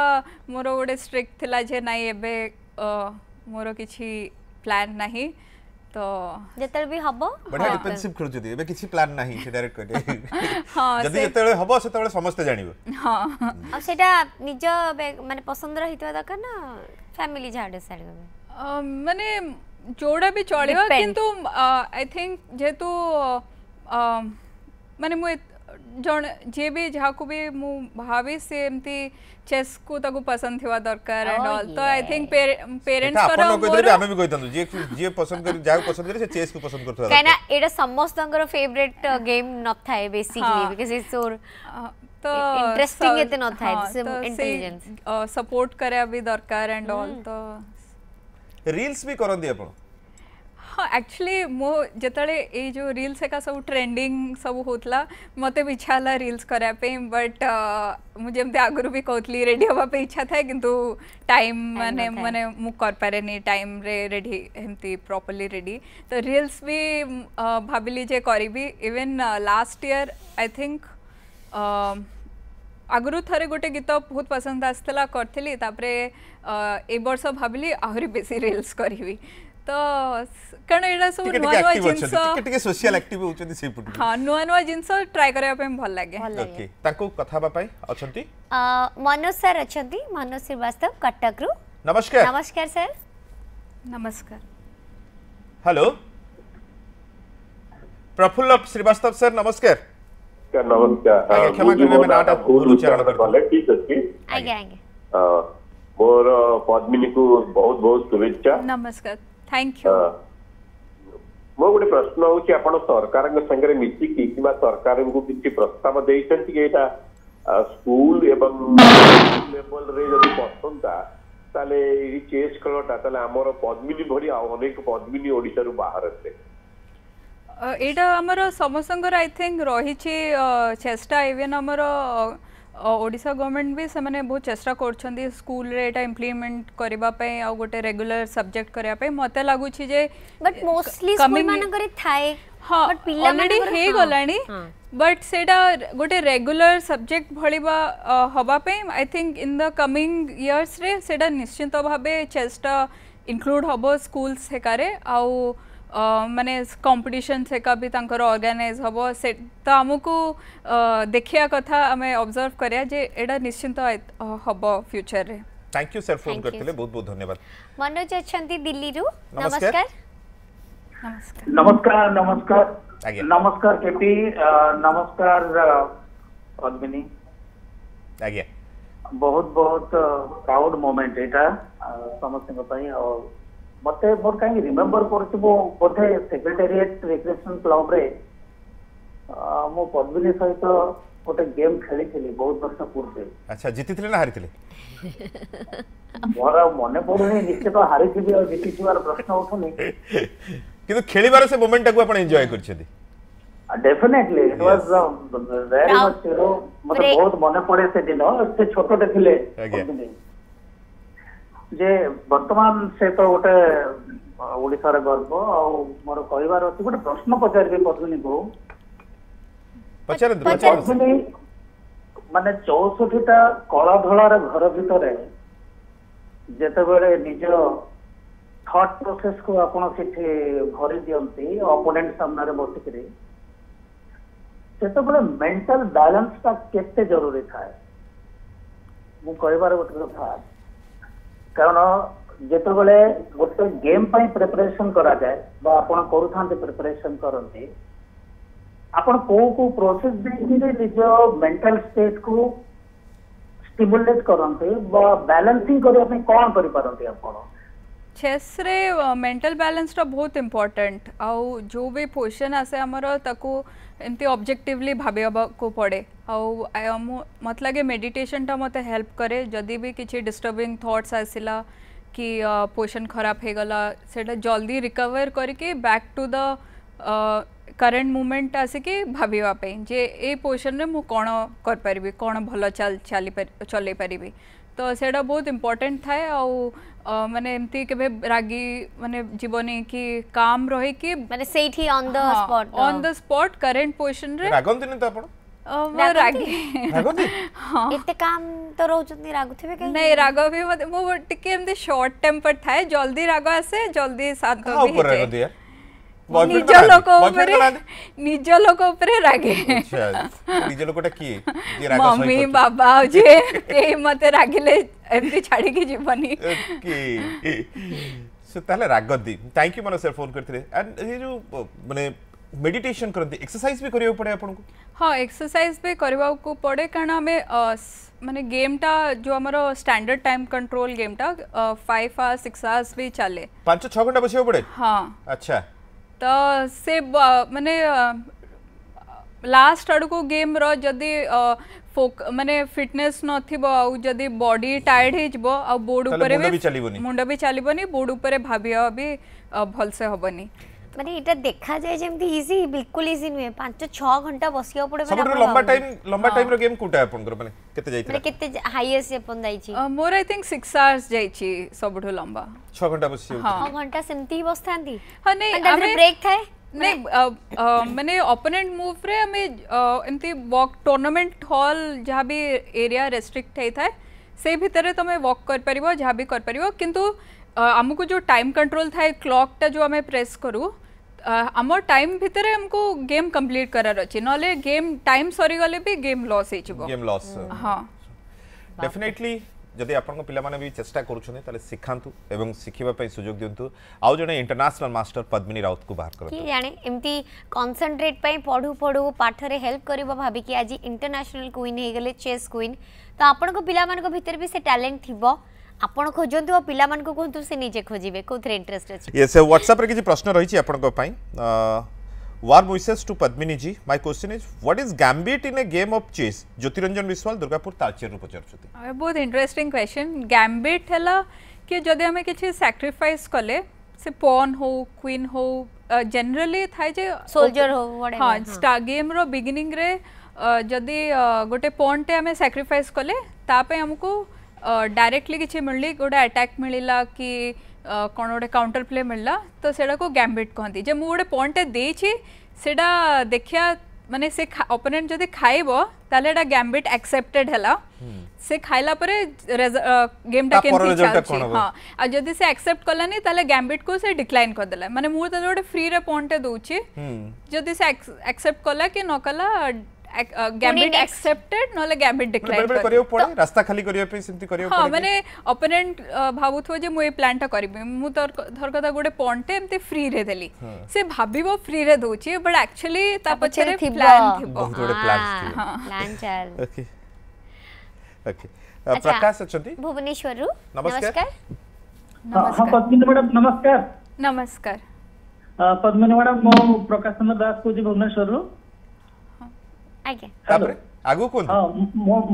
मोर गोटे स्ट्रिक्ट थिला जे नाइ एबे ମୋର କିଛି ପ୍ଲାନ୍ ନାହିଁ ତ ଯେତେବେଳେ ବି ହବ ବଢିଆ ଡିଫେନ୍ସିଭ୍ ଖେଳୁଛନ୍ତି ଏବେ କିଛି ପ୍ଲାନ୍ ନାହିଁ ସେ ଡାଇରେକ୍ଟ କହିଲେ ଯଦି ଯେତେବେଳେ ହବ ସେତେବେଳେ ସମସ୍ତେ ଜାଣିବେ ହଁ ଆଉ ସେଇଟା ନିଜ ମାନେ ପସନ୍ଦର ହେଇଥିବା ଦରକାର ନା ଫ୍ୟାମିଲି ଝାଡ଼ ଶାଢ଼ୀ ମାନେ ଯୋଉଟା ବି ଚଳିବ କିନ୍ତୁ ଆଇ ଥିଙ୍କ ଯେହେତୁ ମାନେ ମୁଁ ଜଣେ ଯିଏ ବି ଯାହାକୁ ବି ମୁଁ ଭାବି ସେ ଏମିତି ଚେସ୍କୁ ତାକୁ ପସନ୍ଦ ଥିବା ଦରକାର ଆଣ୍ଡ ଅଲ୍ ତ ଆଇ ଥିଙ୍କ ପେରେଣ୍ଟସ୍ଙ୍କର ମୋର ଆମେ ବି କହିଥାନ୍ତୁ ଯିଏ ଯିଏ ପସନ୍ଦ କରି ଯାହାକୁ ପସନ୍ଦ କରେ ସେ ଚେସ୍କୁ ପସନ୍ଦ କରୁଥିବା କାହିଁକିନା ଏଇଟା ସମସ୍ତଙ୍କର ଫେଭରେଟ୍ ଗେମ୍ ନଥାଏ ବେସିକଲି ବିକଜ ଇଟ୍ସ ସୋ ତ ଇଣ୍ଟରେଷ୍ଟିଂ ଏତେ ନଥାଏ ଇଣ୍ଟେଲିଜେନ୍ସ ସପୋର୍ଟ କରିବା ବି ଦରକାର ଆଣ୍ଡ ଅଲ୍ ତ ରିଲ୍ସ ବି କରନ୍ତି ଆପଣ हाँ एक्चुअली मो जितने ये जो रिल्स एक सब ट्रेंडिंग सब होता मत इच्छा है रिल्स करने बट मुझे मुझे आगर भी कहती रेडी हवा इच्छा था कि टाइम माने माने मु टाइम रे रेडी एमती प्रॉपर्ली रेडी तो रिल्स भी भाविली जे करी even last year I think आगुरी थे गोटे गीत बहुत पसंद आसला करी तापर ए बर्ष भाबली आहरी बेस रिल्स करी ତ କାରଣ ଏଇଟା ସବୁ ନୂଆ ନୂଆ ଜିନିଷ ଟିକେ ସୋସିଆଲ ଆକ୍ଟିଭ ହଉଛନ୍ତି ସେଇପଟୁ ହଁ ନୂଆ ନୂଆ ଜିନିଷ ଟ୍ରାଏ କରିବା ପାଇଁ ଭଲ ଲାଗେ ଓକେ ତାଙ୍କୁ କଥା ହେବା ପାଇଁ ଅଛନ୍ତି ମନୋଜ ସାର୍ ଅଛନ୍ତି ମନୋଜ ଶ୍ରୀବାସ୍ତବ କଟକରୁ ନମସ୍କାର ନମସ୍କାର ସାର୍ ନମସ୍କାର ହ୍ୟାଲୋ ପ୍ରଫୁଲ୍ଲ ଶ୍ରୀବାସ୍ତବ ସାର୍ ନମସ୍କାର ନମସ୍କାର କ୍ଷମା କରିବେ ନାଁଟା ଭୁଲ ଉଚ୍ଚାରଣ କଲେ ଠିକ ଅଛି ଆଜ୍ଞା ଆଜ୍ଞା ମୋର ପଦ୍ମିନୀକୁ ବହୁତ ବହୁତ ଶୁଭେଚ୍ଛା ନମସ୍କାର थैंक यू ମୋ ଗୋଟେ ପ୍ରଶ୍ନ ହଉଛି ଆପଣ ସରକାରଙ୍କ ସାଙ୍ଗରେ ମିଶିକି କିମ୍ବା ସରକାରଙ୍କୁ କିଛି ପ୍ରସ୍ତାବ ଦେଇଛନ୍ତି କି ଏଇଟା ସ୍କୁଲ ଏବଂ ଲେବଲରେ ଯଦି ବସନ୍ତା ତାହେଲେ ଏଇ ଚେସ୍ ଖେଳଟା ତାହେଲେ ଆମର ପଦ୍ମିନୀ ଭଳି ଆଉ ଅନେକ ପଦ୍ମିନୀ ଓଡ଼ିଶାରୁ ବାହାରନ୍ତେ ଏଇଟା ଆମର ସମସ୍ତଙ୍କର ଆଇ ଥିଙ୍କ ରହିଛି ଚେଷ୍ଟା ଇଭେନ୍ ଆମର ओडिशा गवर्नमेंट भी से बहुत चेस्टा कर स्कूल इम्प्लीमेंट करने गोटे रेगुलर सब्जेक्ट करने मत लगुच बट से गोटे रेगुलर सब्जेक्ट भाप I think in the coming years रे भाव चेस्ट इनक्लूड हम स्कूल हेकार ମାନେ କମ୍ପିଟିସନ୍ ସେକା ବି ତାଙ୍କର ଅର୍ଗାନାଇଜ୍ ହେବ ସେ ତ ଆମକୁ ଦେଖିବା କଥା ଆମେ ଅବଜର୍ଭ କରିବା ଯେ ଏଇଟା ନିଶ୍ଚିନ୍ତ ହେବ ଫ୍ୟୁଚର୍ରେ ଥ୍ୟାଙ୍କ ୟୁ ସାର୍ ଫୋନ୍ କରିଥିଲେ ବହୁତ ବହୁତ ଧନ୍ୟବାଦ ମନୋଜ ଅଛନ୍ତି ଦିଲ୍ଲୀରୁ ନମସ୍କାର ନମସ୍କାର ନମସ୍କାର ନମସ୍କାର କେପି ନମସ୍କାର ପଦ୍ମିନୀ ଆଜ୍ଞା ବହୁତ ବହୁତ ପ୍ରାଉଡ୍ ମୋମେଣ୍ଟ ଏଇଟା ସମସ୍ତଙ୍କ ପାଇଁ ଆଉ ମତେ ମୋର କାହିଁକି ରିମେମ୍ବର କରୁଛି ମୁଁ ବୋଧେ ସେକ୍ରେଟେରିଏଟ୍ ରିକ୍ରେସନ୍ କ୍ଲବରେ ମୁଁ ପଦ୍ମିନୀ ସହିତ ଗୋଟେ ଗେମ୍ ଖେଳିଥିଲି ବହୁତ ବର୍ଷ ପୂର୍ବେ ଆଚ୍ଛା ଜିତିଥିଲେ ନା ହାରିଥିଲେ ମୋର ଆଉ ମନେ ପଡୁନି ନିଶ୍ଚିତ ହାରିଥିବି ଆଉ ଜିତିଥିବାର ପ୍ରଶ୍ନ ଉଠୁନି କିନ୍ତୁ ଖେଳିବାର ସେ ମୋମେଣ୍ଟଟାକୁ ଆପଣ ଏନ୍ଜୟ କରିଛନ୍ତି definitely it was very much you ବହୁତ ମନେ ପଡେ ସେଦିନ ସେ ଛୋଟଟେ ଥିଲେ ଯେ ବର୍ତ୍ତମାନ ସେ ତ ଗୋଟେ ଓଡ଼ିଶାର ଗର୍ବ ଆଉ ମୋର କହିବାର ଅଛି ଗୋଟେ ପ୍ରଶ୍ନ ପଚାରିବି ପଦ୍ମିନୀ ବୋଉ ପଦ୍ମିନୀ ମାନେ ଚଉଷଠିଟା କଳାଧଳାର ଘର ଭିତରେ ଯେତେବେଳେ ନିଜ ଥଟ୍ ପ୍ରୋସେସକୁ ଆପଣ ସେଠି ଭରି ଦିଅନ୍ତି ଅପୋନେଣ୍ଟ ସାମ୍ନାରେ ବସିକିରି ସେତେବେଳେ ମେଣ୍ଟାଲ ବାଲାନ୍ସଟା କେତେ ଜରୁରୀ ଥାଏ ମୁଁ କହିବାର ଗୋଟେ କଥା कारण जो बेले गोटे गेम प्रिपरेशन करा जाए आपड़ कर प्रिपरेशन करते आप को प्रोसेस निज मेंटल स्टेट को स्टिमुलेट करते बैलेंसिंग करने कौन करते आप चेस्रे मेन्टाल बालान्सटा बहुत इम्पोर्टाट आउ जो भी क्वेश्चन आसे आमर ताको एमती ऑब्जेक्टिवली को पड़े आउ मत लगे मेडिटेशनटा मत हेल्प करे जदि भी किसी डिस्टर्बिंग थॉट्स आसला कि पोशन खराब हो गला से जल्दी रिकवर करके back to the current moment आसिक भावापी जे ये पोशन में कौन करपरि कौन भल चल चल चल पारि तो ସେଇଟା बहुत इम्पोर्टेन्ट थाए ଆଉ माने एमती केबे रागी माने जीवने की काम रही की माने Sethi on the spot on the spot current position रे रागंती न त तो अपन ओ रागी रागंती हाँ। काम तो रहउचंती नहीं रागो भी मो टिके जल्दी जल्दी साथ ନିଜ ଲୋକ ଉପରେ ନିଜ ଲୋକ ଉପରେ ରାଗେ ନିଜ ଲୋକଟା କିଏ ମମ୍ମି ବାବା ଆଉ ଯିଏ କେହି ମତେ ରାଗିଲେ ଏମିତି ଛାଡିକି ଯିବନି ତାହେଲେ ରାଗନ୍ତି thank you Manas sir phone କରିଥିଲେ ଆଣ୍ଡ ଏ ଯୋଉ ମାନେ ମେଡିଟେସନ କରନ୍ତି ଏକ୍ସରସାଇଜ ବି କରିବାକୁ ପଡେ ଆପଣଙ୍କୁ ହଁ ଏକ୍ସରସାଇଜ ବି କରିବାକୁ ପଡେ କାରଣ ଆମେ ମାନେ ଗେମ୍ଟା ଯୋଉ ଆମର ଷ୍ଟାଣ୍ଡାର୍ଡ ଟାଇମ କଣ୍ଟ୍ରୋଲ ଗେମ୍ଟା ଫାଇଭ ଆୱାର ସିକ୍ସ ଆୱାର୍ସ ବି ଚାଲେ ପାଞ୍ଚ ଛଅ ଘଣ୍ଟା ବସିବାକୁ ପଡେ ହଁ ଆଚ୍ଛା ତ ସେ ମାନେ ଲାଷ୍ଟ ଆଡ଼କୁ ଗେମ୍ର ଯଦି ମାନେ ଫିଟନେସ୍ ନଥିବ ଆଉ ଯଦି ବଡି ଟାୟାର୍ଡ ହେଇଯିବ ଆଉ ବୋର୍ଡ ଉପରେ ମୁଣ୍ଡ ବି ଚାଲିବନି ବୋର୍ଡ ଉପରେ ଭାବିବା ବି ଭଲସେ ହବନି মানে এটা দেখা যায় যেমতি ইজি বিলকুল ইজি নুয়ে 5 6 ঘন্টা বসিয়া পড়ে মানে সবুটো লম্বা টাইম লম্বা টাইম র গেম কোটা আপন কর মানে কেতে যাইছি মানে কেতে হাইয়েস্ট আপন যাইছি মোর আই থিংক 6 আওয়ার্স যাইছি সবুটো লম্বা 6 ঘন্টা বসি হ্যাঁ 6 ঘন্টা সেমতি হি বসতান্তি হ্যাঁ নাই আমি ব্রেক থায় ନାଇଁ ମାନେ ଅପୋନେଣ୍ଟ ମୁଭ୍ରେ ଆମେ ଏମିତି ୱାକ୍ ଟୁର୍ଣ୍ଣାମେଣ୍ଟ ହଲ୍ ଯାହା ବି ଏରିଆ ରେଷ୍ଟ୍ରିକ୍ଟ ହେଇଥାଏ ସେଇ ଭିତରେ ତୁମେ ୱାକ୍ କରିପାରିବ ଯାହା ବି କରିପାରିବ କିନ୍ତୁ आमको जो टाइम कंट्रोल थाए क्लॉकटा जो आम प्रेस करूँ आम टाइम भितर हमको गेम कंप्लीट करार अच्छे ना गेम टाइम सरीगले भी गेम लॉस हो गेम लॉस हाँ डेफिनेटली जदि आप पाने भी चेस्टा कर शिखातु और शिखापी सुजोग दिंतु आउ जो इंटरनेशनल मास्टर पद्मिनी राउत को बाहर कर जाने एमती कनसनट्रेट पढ़ू पढ़ू पाठर हेल्प कर भाविकी आज इंटरनेशनल क्वीन हो गले चेस क्वीन तो आपण पाला भी से टैलेंट थी আপন খোঁজন্তু ও পিলামানকু কোন্তু সে নিজে খোঁজিবে কোথরে ইন্টারেস্ট আছে ইয়েস হোয়াটসঅ্যাপ রে কিছু প্রশ্ন রহিছি আপনক পাই warm wishes to padmini ji my question is what is gambit in a game of chess jyotiranjan biswal durgapur tarchir ru pacharchati a bahut interesting question gambit hela ki jodi ame kichi sacrifice kale se pawn ho queen ho generally thai je soldier ho whatever ha star game ro beginning re jodi gote pawn te ame sacrifice kale ta pe amku uh, directly किसी मिलली गोटे आटाक् मिलला कि कौन गोटे counter play मिलला तो सेटा को गैम्बिट कहती जे मुझे पॉइंट देची सेटा देखिया माने से ओपोनेंट जदि खाइब ताले गैम्बिट एक्सेप्टेड है से खाइला परे गेम टा केमति चालछि हां आ जदि से एक्सेप्ट कलानी ताले गैम्बिट को से डिक्लाइन कर देला माने गोटे फ्री रे पॉइंट दउछि जदि से एक्सेप्ट कला कि न गैम्बिट एक्सेप्टेड नहले गैम्बिट डिक्लाइन बेले बेले करियो पड़े तो- रास्ता खाली करियो पे सिमति करियो हां माने ओपोनेंट भाबुथो जे मु ए प्लान टा करबि मु तोर धर कथा गोटे पॉन्टे एमति फ्री रे देली हाँ। से भाबिबो फ्री रे दोची बट एक्चुअली ता पछरे प्लान थिबो बहुत गोटे प्लान हां प्लान चाल ओके ओके अच्छा, प्रकाश अछंती भुवनेश्वर रु नमस्कार नमस्कार हाँ, हाँ, मैडम नमस्कार नमस्कार पद्मिनी मैडम मो प्रकाशन दास कोजी भुवनेश्वर रु ଆଜ୍ଞା ଆଗକୁ କୁହନ୍ତୁ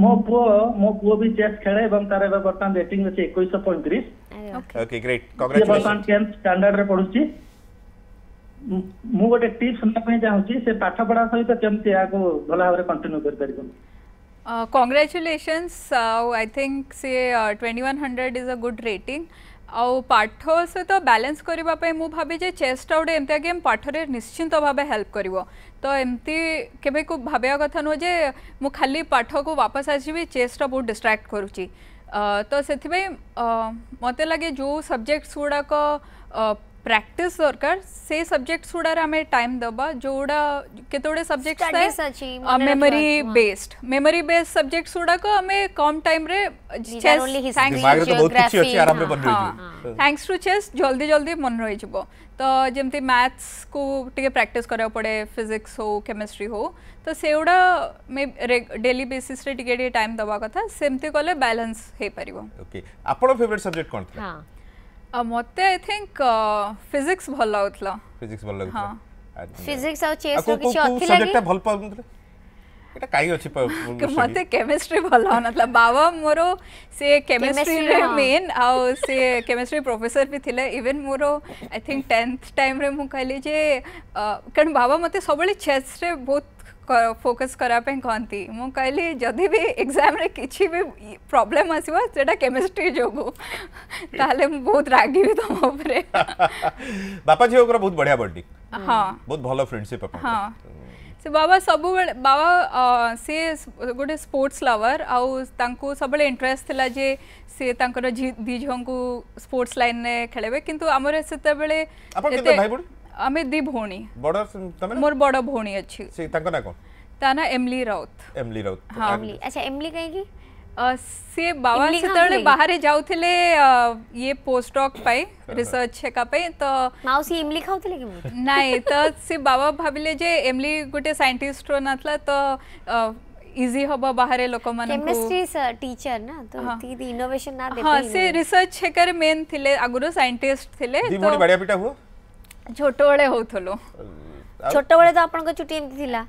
ମୋ ପୁଅ ମୋ ପୁଅ ବି ଚେସ୍ ଖେଳେ ଏବଂ ତାର ଏବେ ବର୍ତ୍ତମାନ ରେଟିଂ ଅଛି ଏକୋଇଶହ ପଇଁତିରିଶ ଓକେ ଗ୍ରେଟ୍ ବର୍ତ୍ତମାନ ଟେନ୍ଥ ଷ୍ଟାଣ୍ଡାର୍ଡରେ ପଢୁଛି ମୁଁ ଗୋଟେ ଟିପ୍ସ ନେବା ପାଇଁ ଚାହୁଁଛି ସେ ପାଠ ପଢା ସହିତ କେମିତି ଏହାକୁ ଭଲ ଭାବରେ କଣ୍ଟିନ୍ୟୁ କରିପାରିବ Uh, congratulations. Uh, I think say uh, 2100 is a good rating. ଆଉ ପାଠ ସହିତ ବାଲାନ୍ସ କରିବା ପାଇଁ ମୁଁ ଭାବେ ଯେ ଚେସ୍ଟା ଗୋଟେ ଏମିତିଆ ଗେମ୍ ପାଠରେ ନିଶ୍ଚିନ୍ତ ଭାବେ ହେଲ୍ପ କରିବ ତ ଏମିତି କେବେ ଭାବିବା କଥା ନୁହଁ ଯେ ମୁଁ ଖାଲି ପାଠକୁ ବାପସ ଆସିବି ଚେସ୍ଟା ବହୁତ ଡିଷ୍ଟ୍ରାକ୍ଟ କରୁଛି ତ ସେଥିପାଇଁ ମୋତେ ଲାଗେ ଯେଉଁ ସବଜେକ୍ଟସ୍ ଗୁଡ଼ାକ પ્રેક્ટિસ દરકાર સે સબ્જેક્ટ ગુડાર આમે ટાઈમ દવા જોડા કેતોડે સબ્જેક્ટ્સ થાય memory based memory based subjects ગુડાક અમે કમ ટાઈમ રે ચેસ દિમાગ તો બહુત કિછ અછી આરામ રે બન રહી થેન્ક્स ટુ ચેસ જલ્દી જલ્દી મન રહી જબો तो जमती मैथ्स को टे प्राक्ट करा पड़े फिजिक्स हो केमिस्ट्री हो तो से मे डेली बेसीस टाइम दवा कथा सेमती कले बालांस हो पार ओके आपन फेवरेट सब्जेक्ट कोन था हां ମୋତେ ଆଇ ଥିଙ୍କ ଫିଜିକ୍ସ ଭଲ ଲାଗୁଥିଲା ଫିଜିକ୍ସ ଭଲ ଲାଗୁଥିଲା ଫିଜିକ୍ସ ଆଉ ଚେସ୍ ର କିଛି ଅଛି ଲାଗି ସବଜେକ୍ଟ ଭଲ ପାଉଥିଲେ ଏଟା କାଇ ଅଛି ମୋତେ କେମିଷ୍ଟ୍ରି ଭଲ ଲାଗୁନଥିଲା ବାବା ମୋର ସେ କେମିଷ୍ଟ୍ରିରେ ମେନ୍ ଆଉ ସେ କେମିଷ୍ଟ୍ରି ପ୍ରଫେସର ବି ଥିଲେ ଇଭେନ୍ ମୋର ଆଇ ଥିଙ୍କ ଟେନ୍ଥ ଟାଇମ୍ରେ ମୁଁ କହିଲି ଯେ କାରଣ ବାବା ମୋତେ ସବୁବେଳେ ଚେସ୍ରେ ବହୁତ फोकस कराप कहते मुझे जदि भी एग्जाम कि प्रोब्लेम आसा केमिस्ट्री जो बहुत रागि तुम बापा झी बहुत बढ़िया बड़ी हाँ बहुत भल फ्रेंडसीप हाँ से बाबा सब बाबा सी गोटे स्पोर्ट्स लवर आउ इंटरेस्ट था जे से दी झीव को स्पोर्ट्स लाइन में खेल कितना ଆମେ ଦି ଭଉଣୀ ବଡ଼ ତମେ ମୋର ବଡ଼ ଭଉଣୀ ଅଛି ସେ ତାଙ୍କ ନାଁ କ'ଣ ତା ନାଁ ଏମଲି ରାଉତ ଏମଲି ରାଉତ ହଁ ଏମଲି ଆଚ୍ଛା ଏମଲି କାହିଁକି ସିଏ ବାବା ସେତେବେଳେ ବାହାରେ ଯାଉଥିଲେ ଇଏ ପୋଷ୍ଟଡକ୍ ପାଇଁ ରିସର୍ଚ୍ଚ ହେକା ପାଇଁ ତ ମାଉସୀ ଏମଲି ଖାଉଥିଲେ କି ନାଇଁ ତ ସେ ବାବା ଭାବିଲେ ଯେ ଏମଲି ଗୋଟେ ସାଇଣ୍ଟିଷ୍ଟ ନଥିଲା ତ इजी हबा बाहरे लोकमान केमिस्ट्री टीचर ना तो हाँ, इनोवेशन ना दे हां से रिसर्च चेकर मेन थिले अगुरो साइंटिस्ट थिले दी तो, बड़ी बढ़िया पिटा हुआ ছোটবেলে হউথলো ছোটবেলে তো আপনার চুটি এমতি থিলা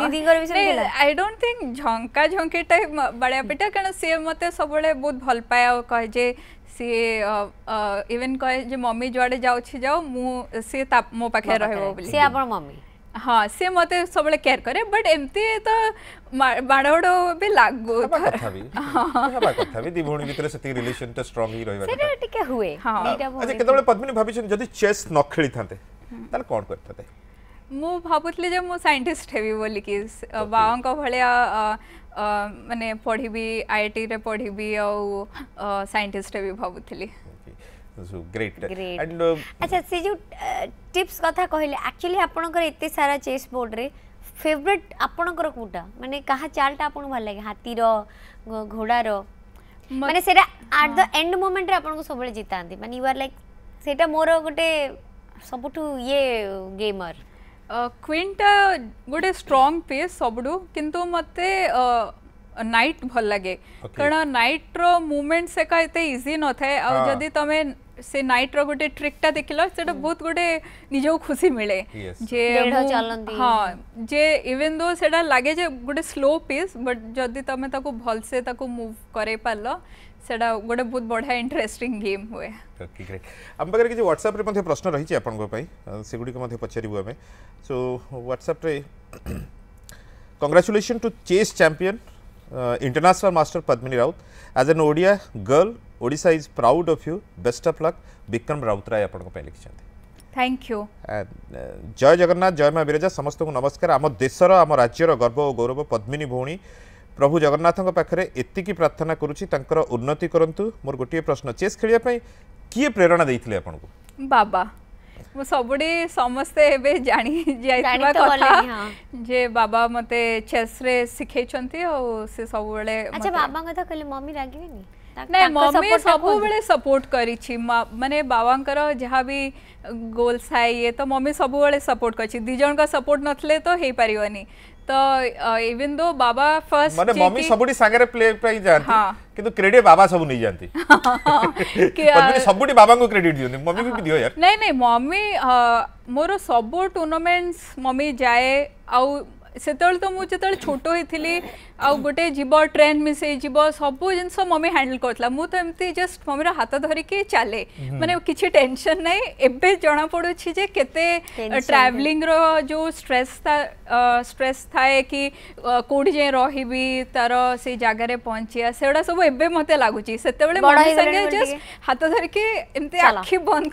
দিদিঙ্কর বি সেমতি থিলা আই ডোন্ট থিংক ঝঙ্কা ঝঙ্কিটা বাড়িয়া পিটা কারণ সে মতে সবলে বহুত ভাল পায় আর কয় যে সে ইভেন কয় যে মম্মি জুয়াড়ে যাওছি যাও মু সে তা মো পাখে রহব বলি সে আপনার মম্মি ହଁ ସେ ମୋତେ ସବୁବେଳେ କେୟାର କରେ ବଟ୍ ଏମିତି ତ ମାଡ଼ଗୋଡ଼ ବି ଲାଗୁ ତଥାପି ତଥାପି ଦି ଭଉଣୀ ଭିତରେ ସେତିକି ରିଲେସନଟା ଷ୍ଟ୍ରଙ୍ଗ ହେଇ ରହିବା ସେଟା ଟିକେ ହୁଏ ଆଚ୍ଛା କେତେବେଳେ ପଦ୍ମିନୀ ଭାବିଛନ୍ତି ଯଦି ଚେସ୍ ନ ଖେଳିଥାନ୍ତେ ତାହେଲେ କ'ଣ କରିଥାନ୍ତେ ମୁଁ ଭାବୁଥିଲି ଯେ ମୁଁ ସାଇଣ୍ଟିଷ୍ଟ ହେବି ବୋଲିକି ବାବାଙ୍କ ଭଳିଆ ମାନେ ପଢ଼ିବି ଆଇଆଇଟିରେ ପଢ଼ିବି ଆଉ ସାଇଣ୍ଟିଷ୍ଟ ହେବି ଭାବୁଥିଲି so great great and uh, acha se jo uh, tips katha kahile actually apanakar ete sara chess board re favorite apanakar kuta mane kaha chal ta apan bhal lage hati ro ghoda ro mane seta at the end moment re apanku sobale jitanti mane you are like seta moro gote ସବୁଠୁ ଇଏ gamer କ୍ୱିନ୍ଟା ଗୋଟେ strong piece ସବୁଠୁ କିନ୍ତୁ ମୋତେ night ଭଲ ଲାଗେ କାରଣ ନାଇଟ୍ର movement ସେକା ଏତେ ଇଜି ନଥାଏ ଆଉ ଯଦି ତମେ से नाइट रोटे ट्रिक टा देख लाटा हम्म। बहुत गुडे निज को खुशी मिले जे हाँ जे इवेन दो से लगे गोटे स्लो पीस बट जदि तुम्हें भलसे मुव कई पार्ल सेड़ा गोटे बहुत बढ़िया इंटरेस्टिंग गेम हुए आम पाखे किसी ह्वाट्सअप प्रश्न रही है सेगढ़ पचारू आम सो WhatsApp congratulation to chess champion international master Padmini Raut as an Odia girl Odisha is proud of you best of luck Vikram Routray ଆପଣଙ୍କ ପାଇଁ ଲେଖିଛନ୍ତି ଥ୍ୟାଙ୍କ ୟୁ ଜୟ ଜଗନ୍ନାଥ ଜୟ ମା ବିରଜା ସମସ୍ତଙ୍କୁ ନମସ୍କାର ଆମ ଦେଶର ଆମ ରାଜ୍ୟର ଗର୍ବ ଓ ଗୌରବ ପଦ୍ମିନୀ ଭଉଣୀ ପ୍ରଭୁ ଜଗନ୍ନାଥଙ୍କ ପାଖରେ ଏତିକି ପ୍ରାର୍ଥନା କରୁଛି ତାଙ୍କର ଉନ୍ନତି କରନ୍ତୁ ମୋର ଗୋଟିଏ ପ୍ରଶ୍ନ ଚେସ୍ ଖେଳିବା ପାଇଁ କିଏ ପ୍ରେରଣା ଦେଇଥିଲେ ଆପଣଙ୍କୁ ବାବା ମୁଁ ସବୁଠି ସମସ୍ତେ ଏବେ ଜାଣି ଯାଇଥିବା କଥା ଯେ ବାବା ମତେ ଚେସ୍ରେ ଶିଖେଇଛନ୍ତି ଆଉ ସେ ସବୁବେଳେ ବାବାଙ୍କ କଥା କହିଲେ ମମି ରାଗିବେନି ନାଇଁ ମମି ସବୁବେଳେ ସପୋର୍ଟ କରିଛି ମାନେ ବାବାଙ୍କର ଯାହା ବି ଗୋଲ ଥାଏ ଇଏ ତ ମମି ସବୁବେଳେ ସପୋର୍ଟ କରିଛି ଦି ଜଣଙ୍କ ସପୋର୍ଟ ନଥିଲେ ତ ହେଇପାରିବନି ତ ଇଭିନ ଦୋ ବାବା ଫର୍ଷ୍ଟ ମାନେ ମମି ସବୁଠି ସାଙ୍ଗରେ ପ୍ଲେ ପାଇଁ ଯାଆନ୍ତି କିନ୍ତୁ କ୍ରେଡିଟ ବାବା ସବୁ ନେଇ ଯାଆନ୍ତି ପଦ୍ମିନୀ ସବୁଠି ବାବାଙ୍କୁ କ୍ରେଡିଟ ଦିଅନ୍ତି ମମିକୁ ବି ଦିଅ ୟାର ନାଇଁ ନାଇଁ ମମି ମୋର ସବୁ ଟୁର୍ଣ୍ଣାମେଣ୍ଟସ୍ ମମି ଯାଏ ଆଉ ସେତେବେଳେ ତ ମୁଁ ଯେତେବେଳେ ଛୋଟ ହେଇଥିଲି आउ गोटे जीव ट्रेन मिसे सब जिन मम्मी हैंडल करता जस्ट मम्मी हाथ धरिकी चले मैंने किसी टेनसन ना एवं जना पड़े के ट्रावेलींग जो स्ट्रेस स्ट्रेस थाए कि कौट जाए रही तार से जगह पहुँचा से गुड़ा लगुच हाथ धरिकी बंद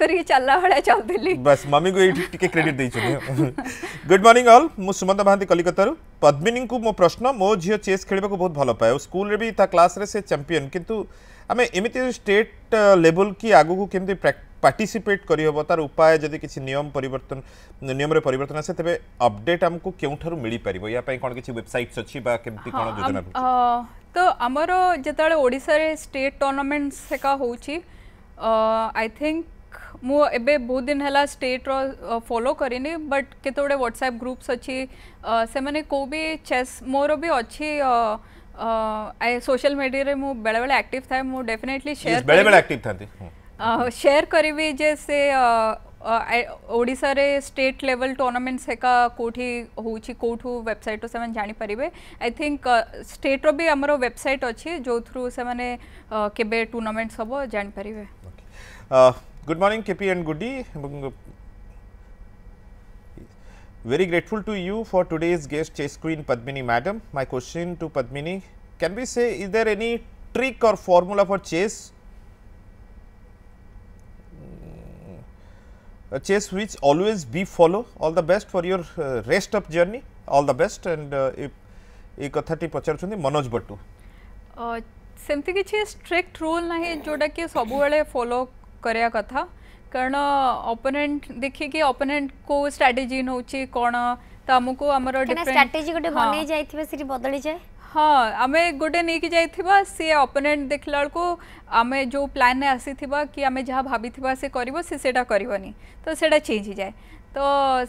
कर मो प्रश्न मो झी चे टेनिस खेल बहुत भल पाए स्कूल भी क्लास रे से चंपिन कितु आम एम स्टेट लेवल कि आगे कमी पार्टिसीपेट करहब उपाय जदि किसी नियम परिवर्तन नियम रे परिवर्तन आसे तबे अपडेट आमको केउठारु मिलि परबो या पई किसी वेबसाइट्स अछि बा हाँ, योजना तो अमरो जेताले स्टेट टूर्नामेंट सेका आई थिंक ମୁଁ ଏବେ ବହୁତ ଦିନ ହେଲା ଷ୍ଟେଟ୍ର ଫଲୋ କରିନି ବଟ୍ କେତେଗୁଡ଼େ ହ୍ୱାଟ୍ସଆପ୍ ଗ୍ରୁପ୍ସ ଅଛି ସେମାନେ କେଉଁ ବି ଚେସ୍ ମୋର ବି ଅଛି ସୋସିଆଲ ମିଡ଼ିଆରେ ମୁଁ ବେଳେବେଳେ ଆକ୍ଟିଭ୍ ଥାଏ ମୁଁ ଡେଫିନେଟଲି ସେୟାର ବେଳେବେଳେ ଆକ୍ଟିଭ୍ ଥାନ୍ତି ସେୟାର କରିବି ଯେ ସେ ଓଡ଼ିଶାରେ ଷ୍ଟେଟ୍ ଲେଭେଲ୍ ଟୁର୍ଣ୍ଣାମେଣ୍ଟସ୍ ହେକା କେଉଁଠି ହେଉଛି କେଉଁଠୁ ୱେବସାଇଟ୍ରୁ ସେମାନେ ଜାଣିପାରିବେ ଆଇ ଥିଙ୍କ ଷ୍ଟେଟ୍ର ବି ଆମର ୱେବସାଇଟ୍ ଅଛି ଯେଉଁଥିରୁ ସେମାନେ କେବେ ଟୁର୍ଣ୍ଣାମେଣ୍ଟସ୍ ହେବ ଜାଣିପାରିବେ Good morning KP and Goody. Very grateful to you for today's guest Chess Queen Padmini madam. My question to Padmini, can we say is there any trick or formula for chess? A chess which always be follow. All the best for your uh, rest up journey. All the best and uh, if ये कथाटी पचारुंत मनोज बट्टू सेमती किसी strict rule ना जोटा कि सबुले follow कराया कथा कारण opponent देखिए अपोनेंट को स्ट्रेटजी नौ कौन तो आमको बदली जाए हाँ आम गोटे नहीं कि जाइए सी अपोनेंट देख ला बेलू आम जो प्लान आसी कि आम जहाँ भाभी से करा कर तो जाए तो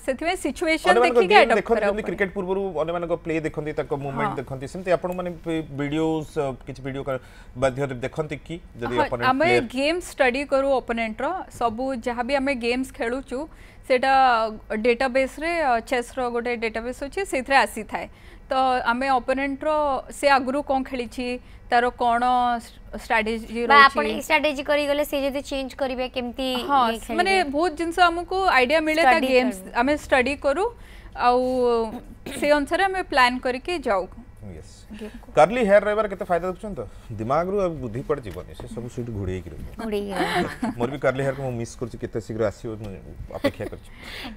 सेथिमे सिचुएशन देखि के देखो क्रिकेट पूर्व अने मानको प्ले देखंती ताको मूवमेंट देखंती सेमते आपण माने वीडियोस किछ वीडियो माध्यम रे देखंती की जदी अपोनेंट हमें गेम स्टडी करू अपोनेंट रो सब जहां भी हमें गेम्स खेलु छु सेटा डेटाबेस रे चेस रो गोटे डेटाबेस होछे सेथरे आसी थाए ତ ଆମେ ଅପୋନେଣ୍ଟର ସେ ଆଗରୁ କ'ଣ ଖେଳିଛି ତାର କ'ଣ ଷ୍ଟ୍ରାଟେଜି ଆପଣ ଏ ଷ୍ଟ୍ରାଟେଜି କରି ଗଲେ ସେ ଯଦି ଚେଞ୍ଜ କରିବେ କେମିତି ହଁ ମାନେ ବହୁତ ଜିନିଷ ଆମକୁ ଆଇଡିଆ ମିଳେ ତା ଗେମ୍ସ ଆମେ ଷ୍ଟଡି କରୁ ଆଉ ସେ ଅନୁସାରେ ଆମେ ପ୍ଲାନ୍ କରିକି ଯାଉ यस कर्ली हेयर रहिबार केते फायदा दछन त दिमाग रु अब बुद्धि पड़ जीवनी से सब सुट घुड़े के घुड़े मोर भी कर्ली हेयर को मिस करछ केते शीघ्र आसी अपेक्षा करछ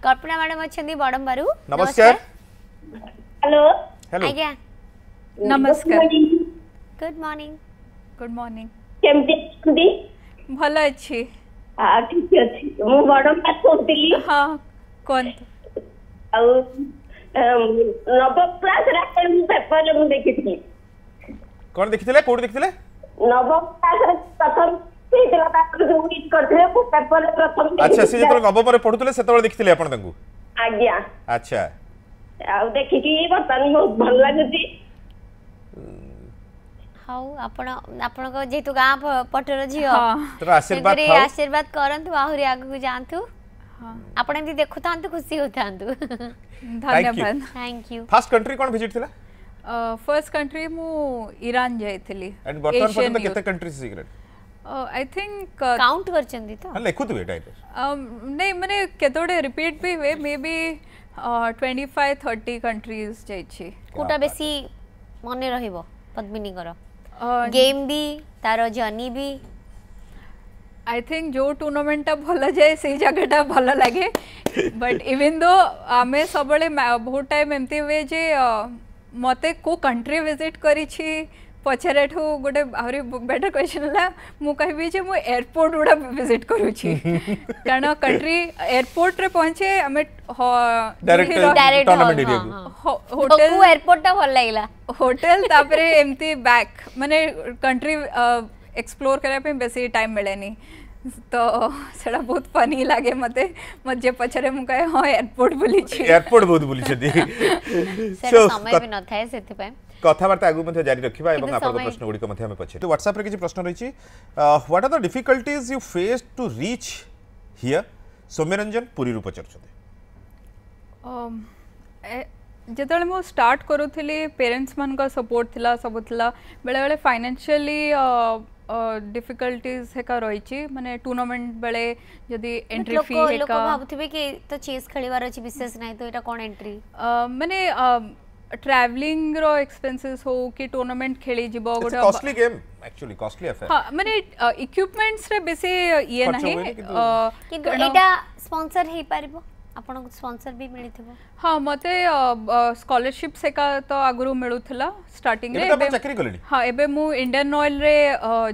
कल्पना मैडम अछन बड़म बारू नमस्कार हेलो হ্যালো ଆଜ୍ଞା নমস্কার গুড মর্নিং গুড মর্নিং কেমতি আছেন ভালো আছি হ্যাঁ ঠিক আছে মু ম্যাডাম পাঠ করতেলি হ্যাঁ কোন ଆଉ ନବମ କ୍ଲାସରେ ଆପଣ ପେପରରେ ମୁଁ ଦେଖିଥିଲି କଣ ଦେଖିଥିଲେ କୋଉଠି ଦେଖିଥିଲେ ନବମ କ୍ଲାସରେ ପ୍ରଥମ ହେଇଥିଲା ତାଙ୍କର ଯୋଉ ହିଟ୍ କରିଥିଲେ ମୁଁ ପେପରରେ ପ୍ରଥମ ଆଚ୍ଛା ସେ ଯେତେବେଳେ ନବମରେ ପଢୁଥିଲେ ସେତେବେଳେ ଦେଖିଥିଲେ ଆପଣ ତାଙ୍କୁ ଆଜ୍ଞା ଆଚ୍ଛା ଆଉ ଦେଖିକି ବର୍ତ୍ତମାନ ବହୁତ ଭଲ ଲାଗୁଛି ହଉ ଆପଣ ଆପଣଙ୍କ ଯେହେତୁ ଗାଁ ପଟର ଝିଅ ଆଶୀର୍ବାଦ କରନ୍ତୁ ଆହୁରି ଆଗକୁ ଯାଆନ୍ତୁ ଆପଣ ଏମିତି ଦେଖୁଥାନ୍ତୁ ଖୁସି ହଉଥାନ୍ତୁ ଧନ୍ୟବାଦ ଥ୍ୟାଙ୍କ ୟୁ ଫାର୍ଷ୍ଟ କଣ୍ଟ୍ରି କ'ଣ ଭିଜିଟ୍ ଥିଲା ଫାର୍ଷ୍ଟ କଣ୍ଟ୍ରି ମୁଁ ଇରାନ ଯାଇଥିଲି କେତେ country secret I think count करचंदी त लेखु तबे टाइप um नहीं मैंने केतोड़े रिपीट भी हुए maybe twenty five thirty countries जाइए कौटा बेस मन रहा पद्मिनीकर गेम भी तार जर्नी भी आई थिंक जो टूर्णामेंटा भल जाए से जगटा भल लगे बट इवन दो आम सब बहुत टाइम एमती हुए जे मत को कंट्री विजिट कर पछर एठू गोटे आहरी बेटर क्वेश्चन है मुझे मुझे एयरपोर्ट गुड़ा विजिट करुच्छी कारण कंट्री एयरपोर्ट रे पहुंचे आम होटेल एयरपोर्ट भल लगला होटेल तापरे एमती बैक माने कंट्री एक्सप्लोर करने बेस टाइम मिले तो सेटा बहुत फनी लागे मते मजे पछरे मु कहे हां एयरपोर्ट बुली छी एयरपोर्ट बहुत बुली छी सो समय भी न थाए सेति पय কথাবার্তা আগুক মধ্যে জারি রাখবা এবং আপনার প্রশ্ন গুড়ি মধ্যে আমি পছে তো হোয়াটসঅ্যাপে কিছু প্রশ্ন রয়েছে what are the difficulties you face to reach here Soumyaranjan পুরীরু পচারুচ্ছন্তি ଯେତେବେଳେ ମୁଁ ଷ୍ଟାର୍ଟ କରୁଥିଲି ପେରେଣ୍ଟସ୍ମାନଙ୍କ ସପୋର୍ଟ ଥିଲା ସବୁ ଥିଲା ବେଳେବେଳେ ଫାଇନାନ୍ସିଆଲି ଡିଫିକଲ୍ଟିଜ୍ ହେକା ରହିଛି ମାନେ ଟୁର୍ଣ୍ଣାମେଣ୍ଟ ବେଳେ ଯଦି ଏଣ୍ଟ୍ରି ଫି ହେକା ଭାବୁଥିବେ କି ତ ଚେସ୍ ଖେଳିବାର ଅଛି ବିଶେଷ ନାହିଁ ତ ଏଇଟା କ'ଣ ଏଣ୍ଟ୍ରି ମାନେ ट्रैवलिंग रो एक्सपेंसेस हो कि टूर्नामेंट खेली जिबो गोटा costly game actually costly affair हां माने इक्विपमेंट्स रे बेसी ये नहीं कि एटा स्पोंसर हे परबो ଆପଣଙ୍କୁ ସ୍ପନ୍ସର୍ ବି ମିଳିଥିବ ହଁ ମୋତେ ସ୍କଲାରସିପ୍ ସେକା ତ ଆଗରୁ ମିଳୁଥିଲା ଷ୍ଟାର୍ଟିଂରେ ଏବେ ଚାକିରି କଲେଣି ହଁ ଏବେ ମୁଁ ଇଣ୍ଡିଆନ୍ ଅଏଲ୍ରେ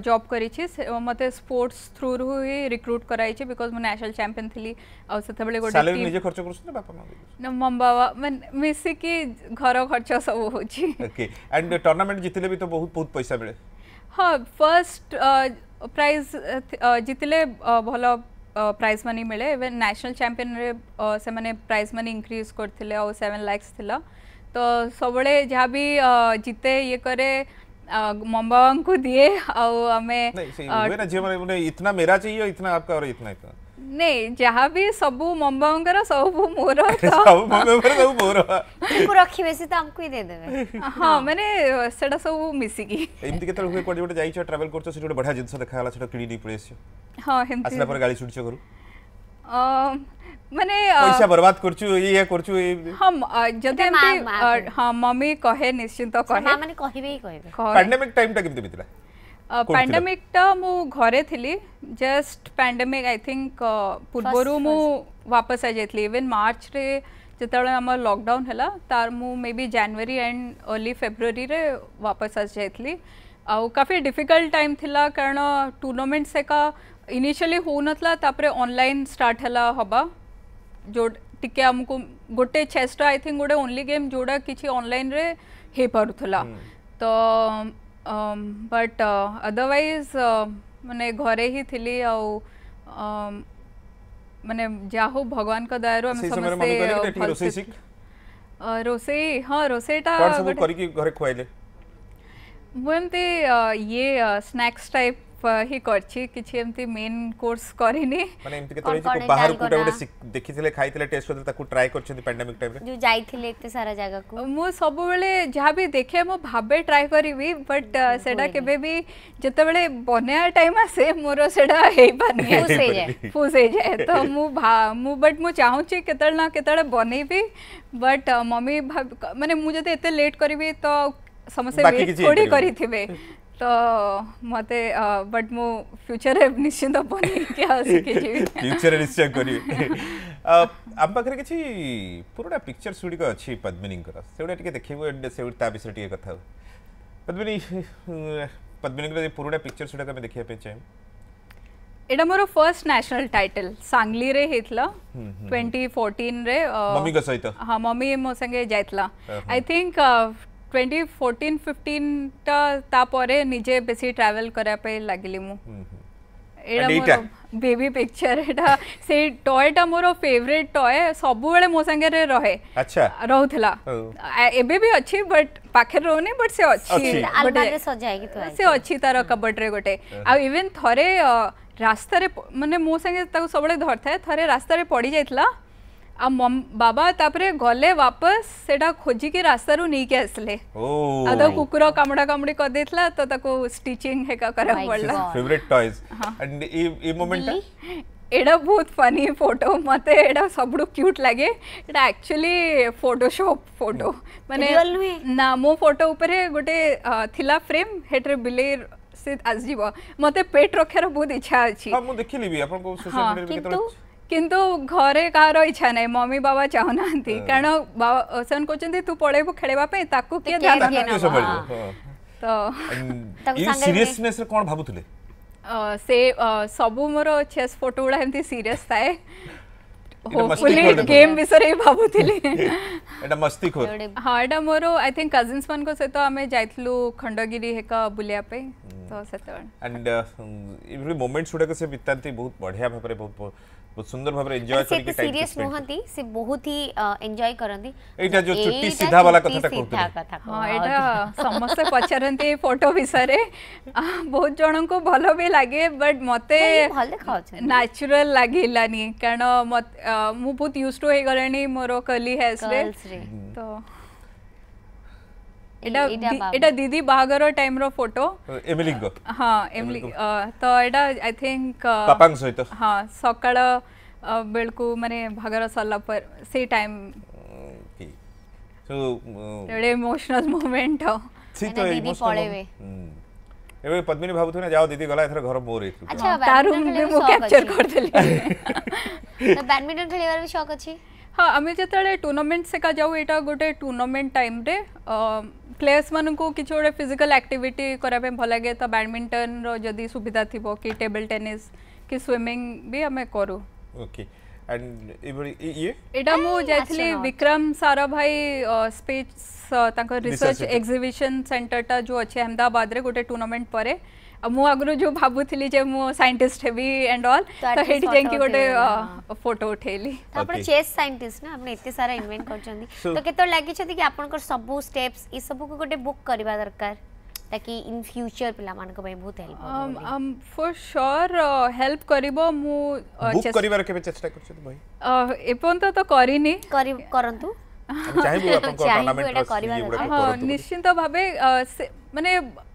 ଜବ୍ କରିଛି ମୋତେ ସ୍ପୋର୍ଟସ ଥ୍ରୁରୁ ହିଁ ରିକ୍ରୁଟ୍ କରାଇଛି ବିକଜ୍ ମୁଁ ନ୍ୟାସନାଲ୍ ଚାମ୍ପିୟନ୍ ଥିଲି ଆଉ ସେତେବେଳେ ଗୋଟେ ନିଜେ ଖର୍ଚ୍ଚ କରୁଛନ୍ତି ବାପା ମା ନା ମମ ବାବା ମାନେ ମିଶିକି ଘର ଖର୍ଚ୍ଚ ସବୁ ହେଉଛି ଓକେ ଆଣ୍ଡ ଟୁର୍ଣ୍ଣାମେଣ୍ଟ ଜିତିଲେ ବି ତ ବହୁତ ବହୁତ ପଇସା ମିଳେ ହଁ ଫର୍ଷ୍ଟ ପ୍ରାଇଜ୍ ଜିତିଲେ ଭଲ प्राइज मनी मिले इवेन नेशनल चैंपियन से मैंने प्राइज मनी इनक्रीज करते और सेवेन लैक्स थी तो सब जहाँ भी जीते ये करे मम्मा को दिए और हमें इतना मेरा चाहिए इतना आपका और इतना इतना ନାଇଁ ଯାହା ବି ସବୁ ମମ୍ବାଙ୍କର ସବୁ ମୋର ସବୁ ମମ୍ବାଙ୍କର ସବୁ ମୋର ତାଙ୍କୁ ରଖିବେ ସେ ତ ଆମକୁ ହିଁ ଦେଇଦେବେ ହଁ ମାନେ ସେଟା ସବୁ ମିଶିକି ଏମିତି କେତେବେଳେ ହୁଏ କୁଆଡ଼େ ଗୋଟେ ଯାଇଛ ଟ୍ରାଭେଲ କରୁଛ ସେଠି ଗୋଟେ ବଢ଼ିଆ ଜିନିଷ ଦେଖାଗଲା ସେଟା କିଣି ନେଇ ପଳେଇ ଆସିଛ ହଁ ଏମିତି ଆସିଲା ପରେ ଗାଳି ଶୁଣିଛ ଘରୁ ମାନେ ପଇସା बर्बाद କରୁଛୁ ଇଏ କରୁଛୁ ହଁ ଯଦି ଏମିତି ହଁ ମମ୍ମି କହେ ନିଶ୍ଚିନ୍ତ କହେ ମାନେ କହିବେ ହିଁ କହିବେ ପାଣ୍ଡେମିକ ଟାଇମଟା କେମିତି ବିତିଲା पैंडेमिक मु घरे थिली जस्ट पैंडेमिक आई थिंक पूर्व मु वापस आ जाइली इवन मार्च रे जिते आम लॉकडाउन है तार मु maybe January and early February रे वापस आ जाइली आउ काफी डिफिकल्ट टाइम थिला कारण टूर्नामेंट से का इनिशियली हो नथला तापर ऑनलाइन स्टार्ट हला हबा जो टिके को गोटे चेस्ट आई थिंक गोटे ओनली गेम जोड़ा किसी ऑनलाइन रे हे पारुथला तो बट अदरवैज मैंने घरे ही थिली आउ ମାନେ ଯାହା ହଉ ଭଗବାନଙ୍କ ଦୟାରୁ ଆମେ ସମସ୍ତେ ରୋଷେଇ ହଁ ରୋଷେଇଟା କରିକି ଘରେ ଖୁଆଇଲେ ମୁଁ ଏମିତି ଇଏ ସ୍ନାକ୍ସ ଟାଇପ୍ হি করছি কিছু এমতি মেইন কোর্স করিনি মানে এমতি কেতলে যে বাহার কোটা গোটে দেখিছিলে খাইছিলে টেস্ট করতে তাকু ট্রাই করছন্তি প্যান্ডেমিক টাইম রে যে যাইছিলে এতে সারা জায়গা কো মু সববেলে যাহা বি দেখে মু ভাবে ট্রাই করিবি বাট সেটা কেবে বি যেতবেলে বনেয়া টাইম আসে মোর সেটা হেই পানি ফুস হই যায় ফুস হই যায় তো মু মু বাট মু চাহুছি কেতলে না কেতলে বনেইবি বাট মম্মি মানে মু যদি এতে লেট করিবি তো ସମସ୍ତେ ୱେଟ୍ କୋଡ଼ି କରିଥିବେ ତ ମୋତେ ବଟ୍ ମୁଁ ଫ୍ୟୁଚରରେ ନିଶ୍ଚିନ୍ତ ବନେଇକି ଆସିକି ଯିବି ଫ୍ୟୁଚରରେ ନିଶ୍ଚୟ କରିବି ଆମ ପାଖରେ କିଛି ପୁରୁଣା ପିକ୍ଚର୍ସ ଗୁଡ଼ିକ ଅଛି ପଦ୍ମିନୀଙ୍କର ସେଗୁଡ଼ା ଟିକେ ଦେଖେଇବୁ ସେଗୁଡ଼ା ତା ବିଷୟରେ ଟିକେ କଥା ହଉ ପଦ୍ମିନୀ ପଦ୍ମିନୀଙ୍କର ପୁରୁଣା ପିକ୍ଚର୍ସ ଗୁଡ଼ାକ ଆମେ ଦେଖିବା ପାଇଁ ଚାହିଁବୁ ଏଇଟା ମୋର ଫର୍ଷ୍ଟ ନ୍ୟାସନାଲ୍ ଟାଇଟଲ୍ ସାଙ୍ଗଲିରେ ହେଇଥିଲା ଟ୍ୱେଣ୍ଟି ଫୋର୍ଟିନ୍ରେ ମମିଙ୍କ ସହିତ ହଁ ମମି ମୋ ସାଙ୍ଗେ ଯାଇଥିଲା ଆଇ ଥିଙ୍କ ଟ୍ୱେଣ୍ଟି ଫୋର୍ଟିନ୍ ଫିଫ୍ଟିନ୍ଟା ତାପରେ ନିଜେ ବେଶୀ ଟ୍ରାଭେଲ୍ କରିବା ପାଇଁ ଲାଗିଲି ମୁଁ ଏଇଟା ମୋର ବେବି ପିକ୍ଚର ଏଇଟା ସେଇ ଟଏଟା ମୋର ଫେଭରେଟ୍ ଟଏ ସବୁବେଳେ ମୋ ସାଙ୍ଗରେ ରହେ ରହୁଥିଲା ଏବେ ବି ଅଛି ବଟ୍ ପାଖରେ ରହୁନି ବଟ୍ ସେ ଅଛି ସେ ଅଛି ତାର କବର୍ଡରେ ଗୋଟେ ଆଉ ଇଭେନ୍ ଥରେ ରାସ୍ତାରେ ମାନେ ମୋ ସାଙ୍ଗେ ତାକୁ ସବୁବେଳେ ଧରିଥାଏ ଥରେ ରାସ୍ତାରେ ପଡ଼ିଯାଇଥିଲା आ बाबा तापरे गले वापस सेटा खोजी के रास्ता रु नहीं के असले ओ आ तो कुकुर कामड़ा कामड़ी कर देथला तो ताको स्टिचिंग हे का करे पड़ला favourite toys and a a moment एडा बहुत फनी फोटो मते एडा सबडु क्यूट लागे एडा एक्चुअली फोटोशॉप फोटो माने ना मो फोटो ऊपर गोटे थिला फ्रेम हेटर बिले से आजिबो मते पेट रखार बहुत इच्छा अछि हां मु देखिलिबी आपन को सोशल मीडिया के तो किंतु घरे कहार इच्छा ना मम्मी बाबा ଚାହୁଁନାହାନ୍ତି हाँ। कारण ସେମାନେ कहते ତୁ ପଳେଇବୁ ଖେଳିବା ପାଇଁ ତାକୁ କିଏ ଧ୍ୟାନ ତ ସିରିୟସନେସ୍ ରେ କ'ଣ ଭାବୁଥିଲେ ସେ होपफुली गेम विषय ही भाबुथिली एटा मस्ती खोर हां आई थिंक कजिन्स मन सहित आमे जाइथलु खंडगिरी हेका बुलिया हम्म। तो एंड मोमेंट्स उडा से बितांती बहुत बढ़िया भाबरे ବହୁତ ସୁନ୍ଦର ଭାବରେ ଏନ୍ଜୟ କରିକି ଟାଇମ୍ ସିରିୟସ୍ ନୁହନ୍ତି ସେ ବହୁତ ହି ଏନ୍ଜୟ କରନ୍ତି ଏଇଟା ଯୋଉ ଚୁଟି ସିଧା ବାଲା କଥାଟା କହୁଥିଲେ ହଁ ଏଇଟା ସମସ୍ତେ ପଚାରନ୍ତି ଫଟୋ ବିଷୟରେ ବହୁତ ଜଣଙ୍କୁ ଭଲ ବି ଲାଗେ ବଟ୍ ମୋତେ ନ୍ୟାଚୁରାଲ ଲାଗିଲାନି କାରଣ ମୁଁ ବହୁତ ୟୁଜ୍ ଟୁ ହେଇଗଲାଣି ମୋର କଲି ହେୟାର୍ସରେ ତ এটা এটা দিদি বাহাগর টাইম র ফটো এমিলি গো হ্যাঁ এমিলি তো এটা আই থিংক পাপাং সহিত হ্যাঁ সকাল বেলকু মানে বাহাগর সরলা পর সেই টাইম ଗୋଟେ ଇମୋସନାଲ ମୋମେଣ୍ଟ ଠିକ ତ ଇମୋସନାଲ ପଳେଇବେ ଏବେ ପଦ୍ମିନୀ ଭାବୁଥିବ ନା ଯାଅ ଦିଦି ଗଲା ଏଥର ଘର ମୋର ହେଇଥିଲୁ ଆଚ୍ଛା ତା ରୁମ୍ ରେ ମୁଁ କ୍ୟାପଚର କରିଦେଲି ତ ବ୍ୟାଡମିଣ୍ଟନ ଖେଳିବାର ବି ଶୌକ ଅଛି ହଁ ଆମେ ଯେତେବେଳେ ଟୁର୍ଣ୍ଣାମେଣ୍ଟ ସେକା ଯାଉ ଏଇଟା ଗୋଟେ ଟୁର୍ଣ୍ଣାମେଣ୍ଟ ଟାଇମ୍ରେ ପ୍ଲେୟର୍ସମାନଙ୍କୁ କିଛି ଗୋଟେ ଫିଜିକାଲ୍ ଆକ୍ଟିଭିଟି କରିବା ପାଇଁ ଭଲ ଲାଗେ ତ ବ୍ୟାଡ଼ମିଣ୍ଟନର ଯଦି ସୁବିଧା ଥିବ କି ଟେବଲ୍ ଟେନିସ୍ କି ସୁଇମିଂ ବି ଆମେ କରୁ ଓକେ ଏଇଟା ମୁଁ ଯାଇଥିଲି ବିକ୍ରମ ସାର ଭାଇ ସ୍ପିଚ୍ ତାଙ୍କ ରିସର୍ଚ୍ଚ ଏକ୍ଜିବିସନ୍ ସେଣ୍ଟରଟା ଯେଉଁ ଅଛି ଅହମ୍ମଦାବାଦରେ ଗୋଟେ ଟୁର୍ଣ୍ଣାମେଣ୍ଟ ପରେ ମୁଁ ଆଗରୁ ଯୋଉ ଭାବୁଥିଲି ଯେ ମୁଁ ସାଇଣ୍ଟିଷ୍ଟ ହେବି ଏଣ୍ଡ ଅଲ୍ ତ ହେଇଠି ଯାଇକି ଗୋଟେ ଫଟୋ ଉଠେଇଲି ଆପଣ ଚେସ୍ ସାଇଣ୍ଟିଷ୍ଟ ନା ଆପଣ ଏତେ ସାରା ଇନଭେଣ୍ଟ କରିଛନ୍ତି ତ କେତେବେଳେ ଲାଗିଛନ୍ତି କି ଆପଣଙ୍କର ସବୁ ଷ୍ଟେପ୍ସ ଏସବୁକୁ ଗୋଟେ ବୁକ୍ କରିବା ଦରକାର ताकि इन फ्यूचर पिलामान को भाई बहुत help um, um for sure help करबो मु बुक करिवार केबे चेष्टा करछु भाई एपंत तो करिनी करंतु चाहे टूर्नामेंट निश्चिंत भाबे माने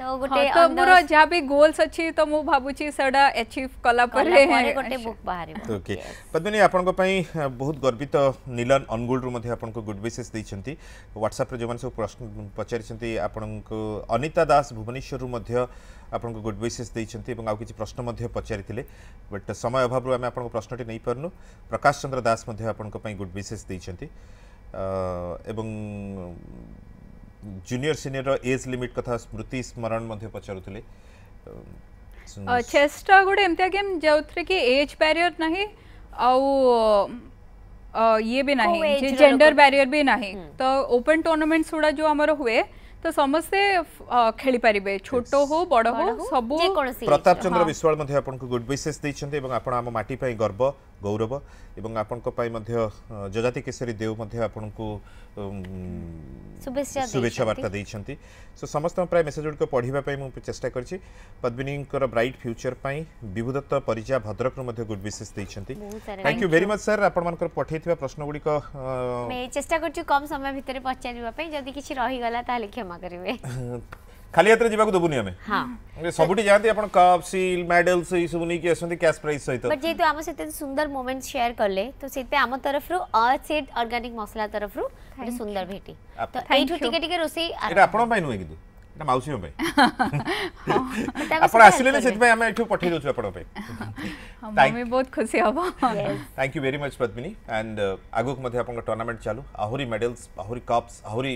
তো গোটে তো মোর যা বি গোলস আছে তো মু ভাবুছি সেটা অ্যাচিভ কলা পরে গোটে বুক বাহারিব ওকে পদ্মিনী আপনক পাই বহুত গর্বিত নীলন অনগুল রু মধ্যে আপনক গুড উইশেস দেইছন্তি WhatsApp রে যেমন সব প্রশ্ন পচারিছন্তি আপনক অনিতা দাস ভুবনেশ্বর রু মধ্যে ଆପଣଙ୍କୁ ଗୁଡ୍ ୱିଶେସ୍ ଦେଇଛନ୍ତି ଏବଂ ଆଉ କିଛି ପ୍ରଶ୍ନ ମଧ୍ୟ ପଚାରିଥିଲେ ବଟ୍ ସମୟ ଅଭାବରୁ ଆମେ ଆପଣଙ୍କ ପ୍ରଶ୍ନଟି ନେଇପାରୁନୁ ପ୍ରକାଶ ଚନ୍ଦ୍ର ଦାସ ମଧ୍ୟ ଆପଣଙ୍କ ପାଇଁ ଗୁଡ୍ ୱିଶେସ୍ ଦେଇଛନ୍ତି ଏବଂ ଜୁନିୟର ସିନିୟର ଏଜ୍ ଲିମିଟ୍ କଥା ସ୍ମୃତି ସ୍ମରଣ ମଧ୍ୟ ପଚାରୁଥିଲେ ଚେସ୍ଟା ଗୋଟେ ଏମିତିଆ ଗେମ୍ ଯେଉଁଥିରେ କି ଏଜ୍ ବ୍ୟାରିୟର ନାହିଁ ଆଉ ଇଏ ବି ନାହିଁ ଜେଣ୍ଡର ବ୍ୟାରିୟର ବି ନାହିଁ ତ ଓପନ୍ ଟୁର୍ଣ୍ଣାମେଣ୍ଟସ୍ ଗୁଡ଼ା ଯେଉଁ ଆମର ହୁଏ ତ ସମସ୍ତେ ଖେଳିପାରିବେ ଛୋଟ ହଉ ବଡ଼ ହଉ ସବୁ ପ୍ରତାପ ଚନ୍ଦ୍ର ବିଶ୍ୱାଳ ମଧ୍ୟ ଆପଣଙ୍କୁ ଗୁଡ୍ ବିଶେଷ ଦେଇଛନ୍ତି ଏବଂ ଆପଣ ଆମ ମାଟି ପାଇଁ ଗର୍ବ ଗୌରବ ଏବଂ ଆପଣଙ୍କ ପାଇଁ ମଧ୍ୟ ଯଜାତି କେଶରୀ ଦେଓ ମଧ୍ୟ ଆପଣଙ୍କୁ शुभेच्छा बार्ता दे समस्त प्राय मेसेज गुड़क पढ़ापी चेस्ट कर पद्मिनी ब्राइट फ्यूचर पर Bibhudatta Parija Bhadrak good wishes thank you very much sir आपर पठाई प्रश्न गुड़िक चेस्ट कर रही करेंगे খালি হাতে যাবাকু দেবুনি আমি হ্যাঁ সবুটি যাতে আপন কাপ সিল মেডেলস এই সব নিকি আসন্তি ক্যাশ প্রাইজ সহিত বাট যেহেতু আম সেতে সুন্দর মোমেন্ট শেয়ার করলে তো সেতে আম তরফরু অর্চিড অর্গানিক মশলা তরফরু এটা সুন্দর ভেটি তো এইটু টিকে টিকে রোসেই এটা আপন পাই নুয়ে কিন্তু এটা মাউসী পাই আপন আসলে না সেতে আমি এটু পঠাই দউছু আপন পাই আমি বহুত খুশি হব থ্যাংক ইউ ভেরি মচ পদ্মিনী এন্ড আগুক মধ্যে আপন টুর্নামেন্ট চালু আহুরি মেডেলস আহুরি কাপস আহুরি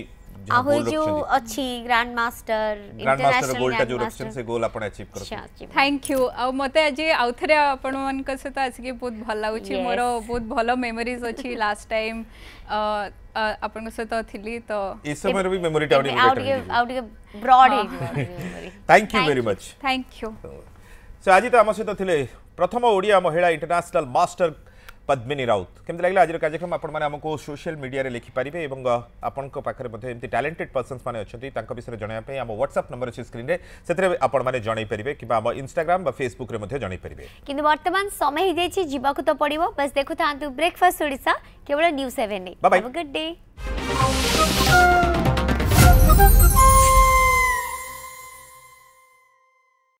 આહોઈ જેવું અછી ગ્રાન્ડ માસ્ટર ઇન્ટરનેશનલ ગોલ્ટા જેવું રક્ષણ સે ગોલ આપણે અચીવ કરଛୁ થેન્ક યુ આઉ મતે આજે આઉથરે આપણମାନଙ୍କ સହିତ આજકે બહુત ભલ લાગુଛି મોર બહુત ભલ મેમરીઝ અછી લાસ્ટ ટાઈમ આપણଙ୍କ સହିତ થિલી તો એ સમયର ବି મેમરી ଟା આଉડી આଉડી બ્રોડ હે thank you very much thank you so આજે તો આમ સହିତ થિલે પ્રથમ ઓડિયા મહિલા ઇન્ટરનેશનલ માસ્ટર पद्मिनी राउत केमी लगे आज कार्यक्रम आपको सोशल मीडिया में लिखिपारे और में टैलेंटेड पर्सन मैंने विषय में जाना आम ह्वाट्सअप नंबर अच्छे स्क्रीन से जन पारे कि इनग्राम फेसबुक में कि बर्तमान समय ही जाइए तो पड़ो बस देखु था ब्रेकफास्ट ओडा केवल न्यूज सेवेन गुड डे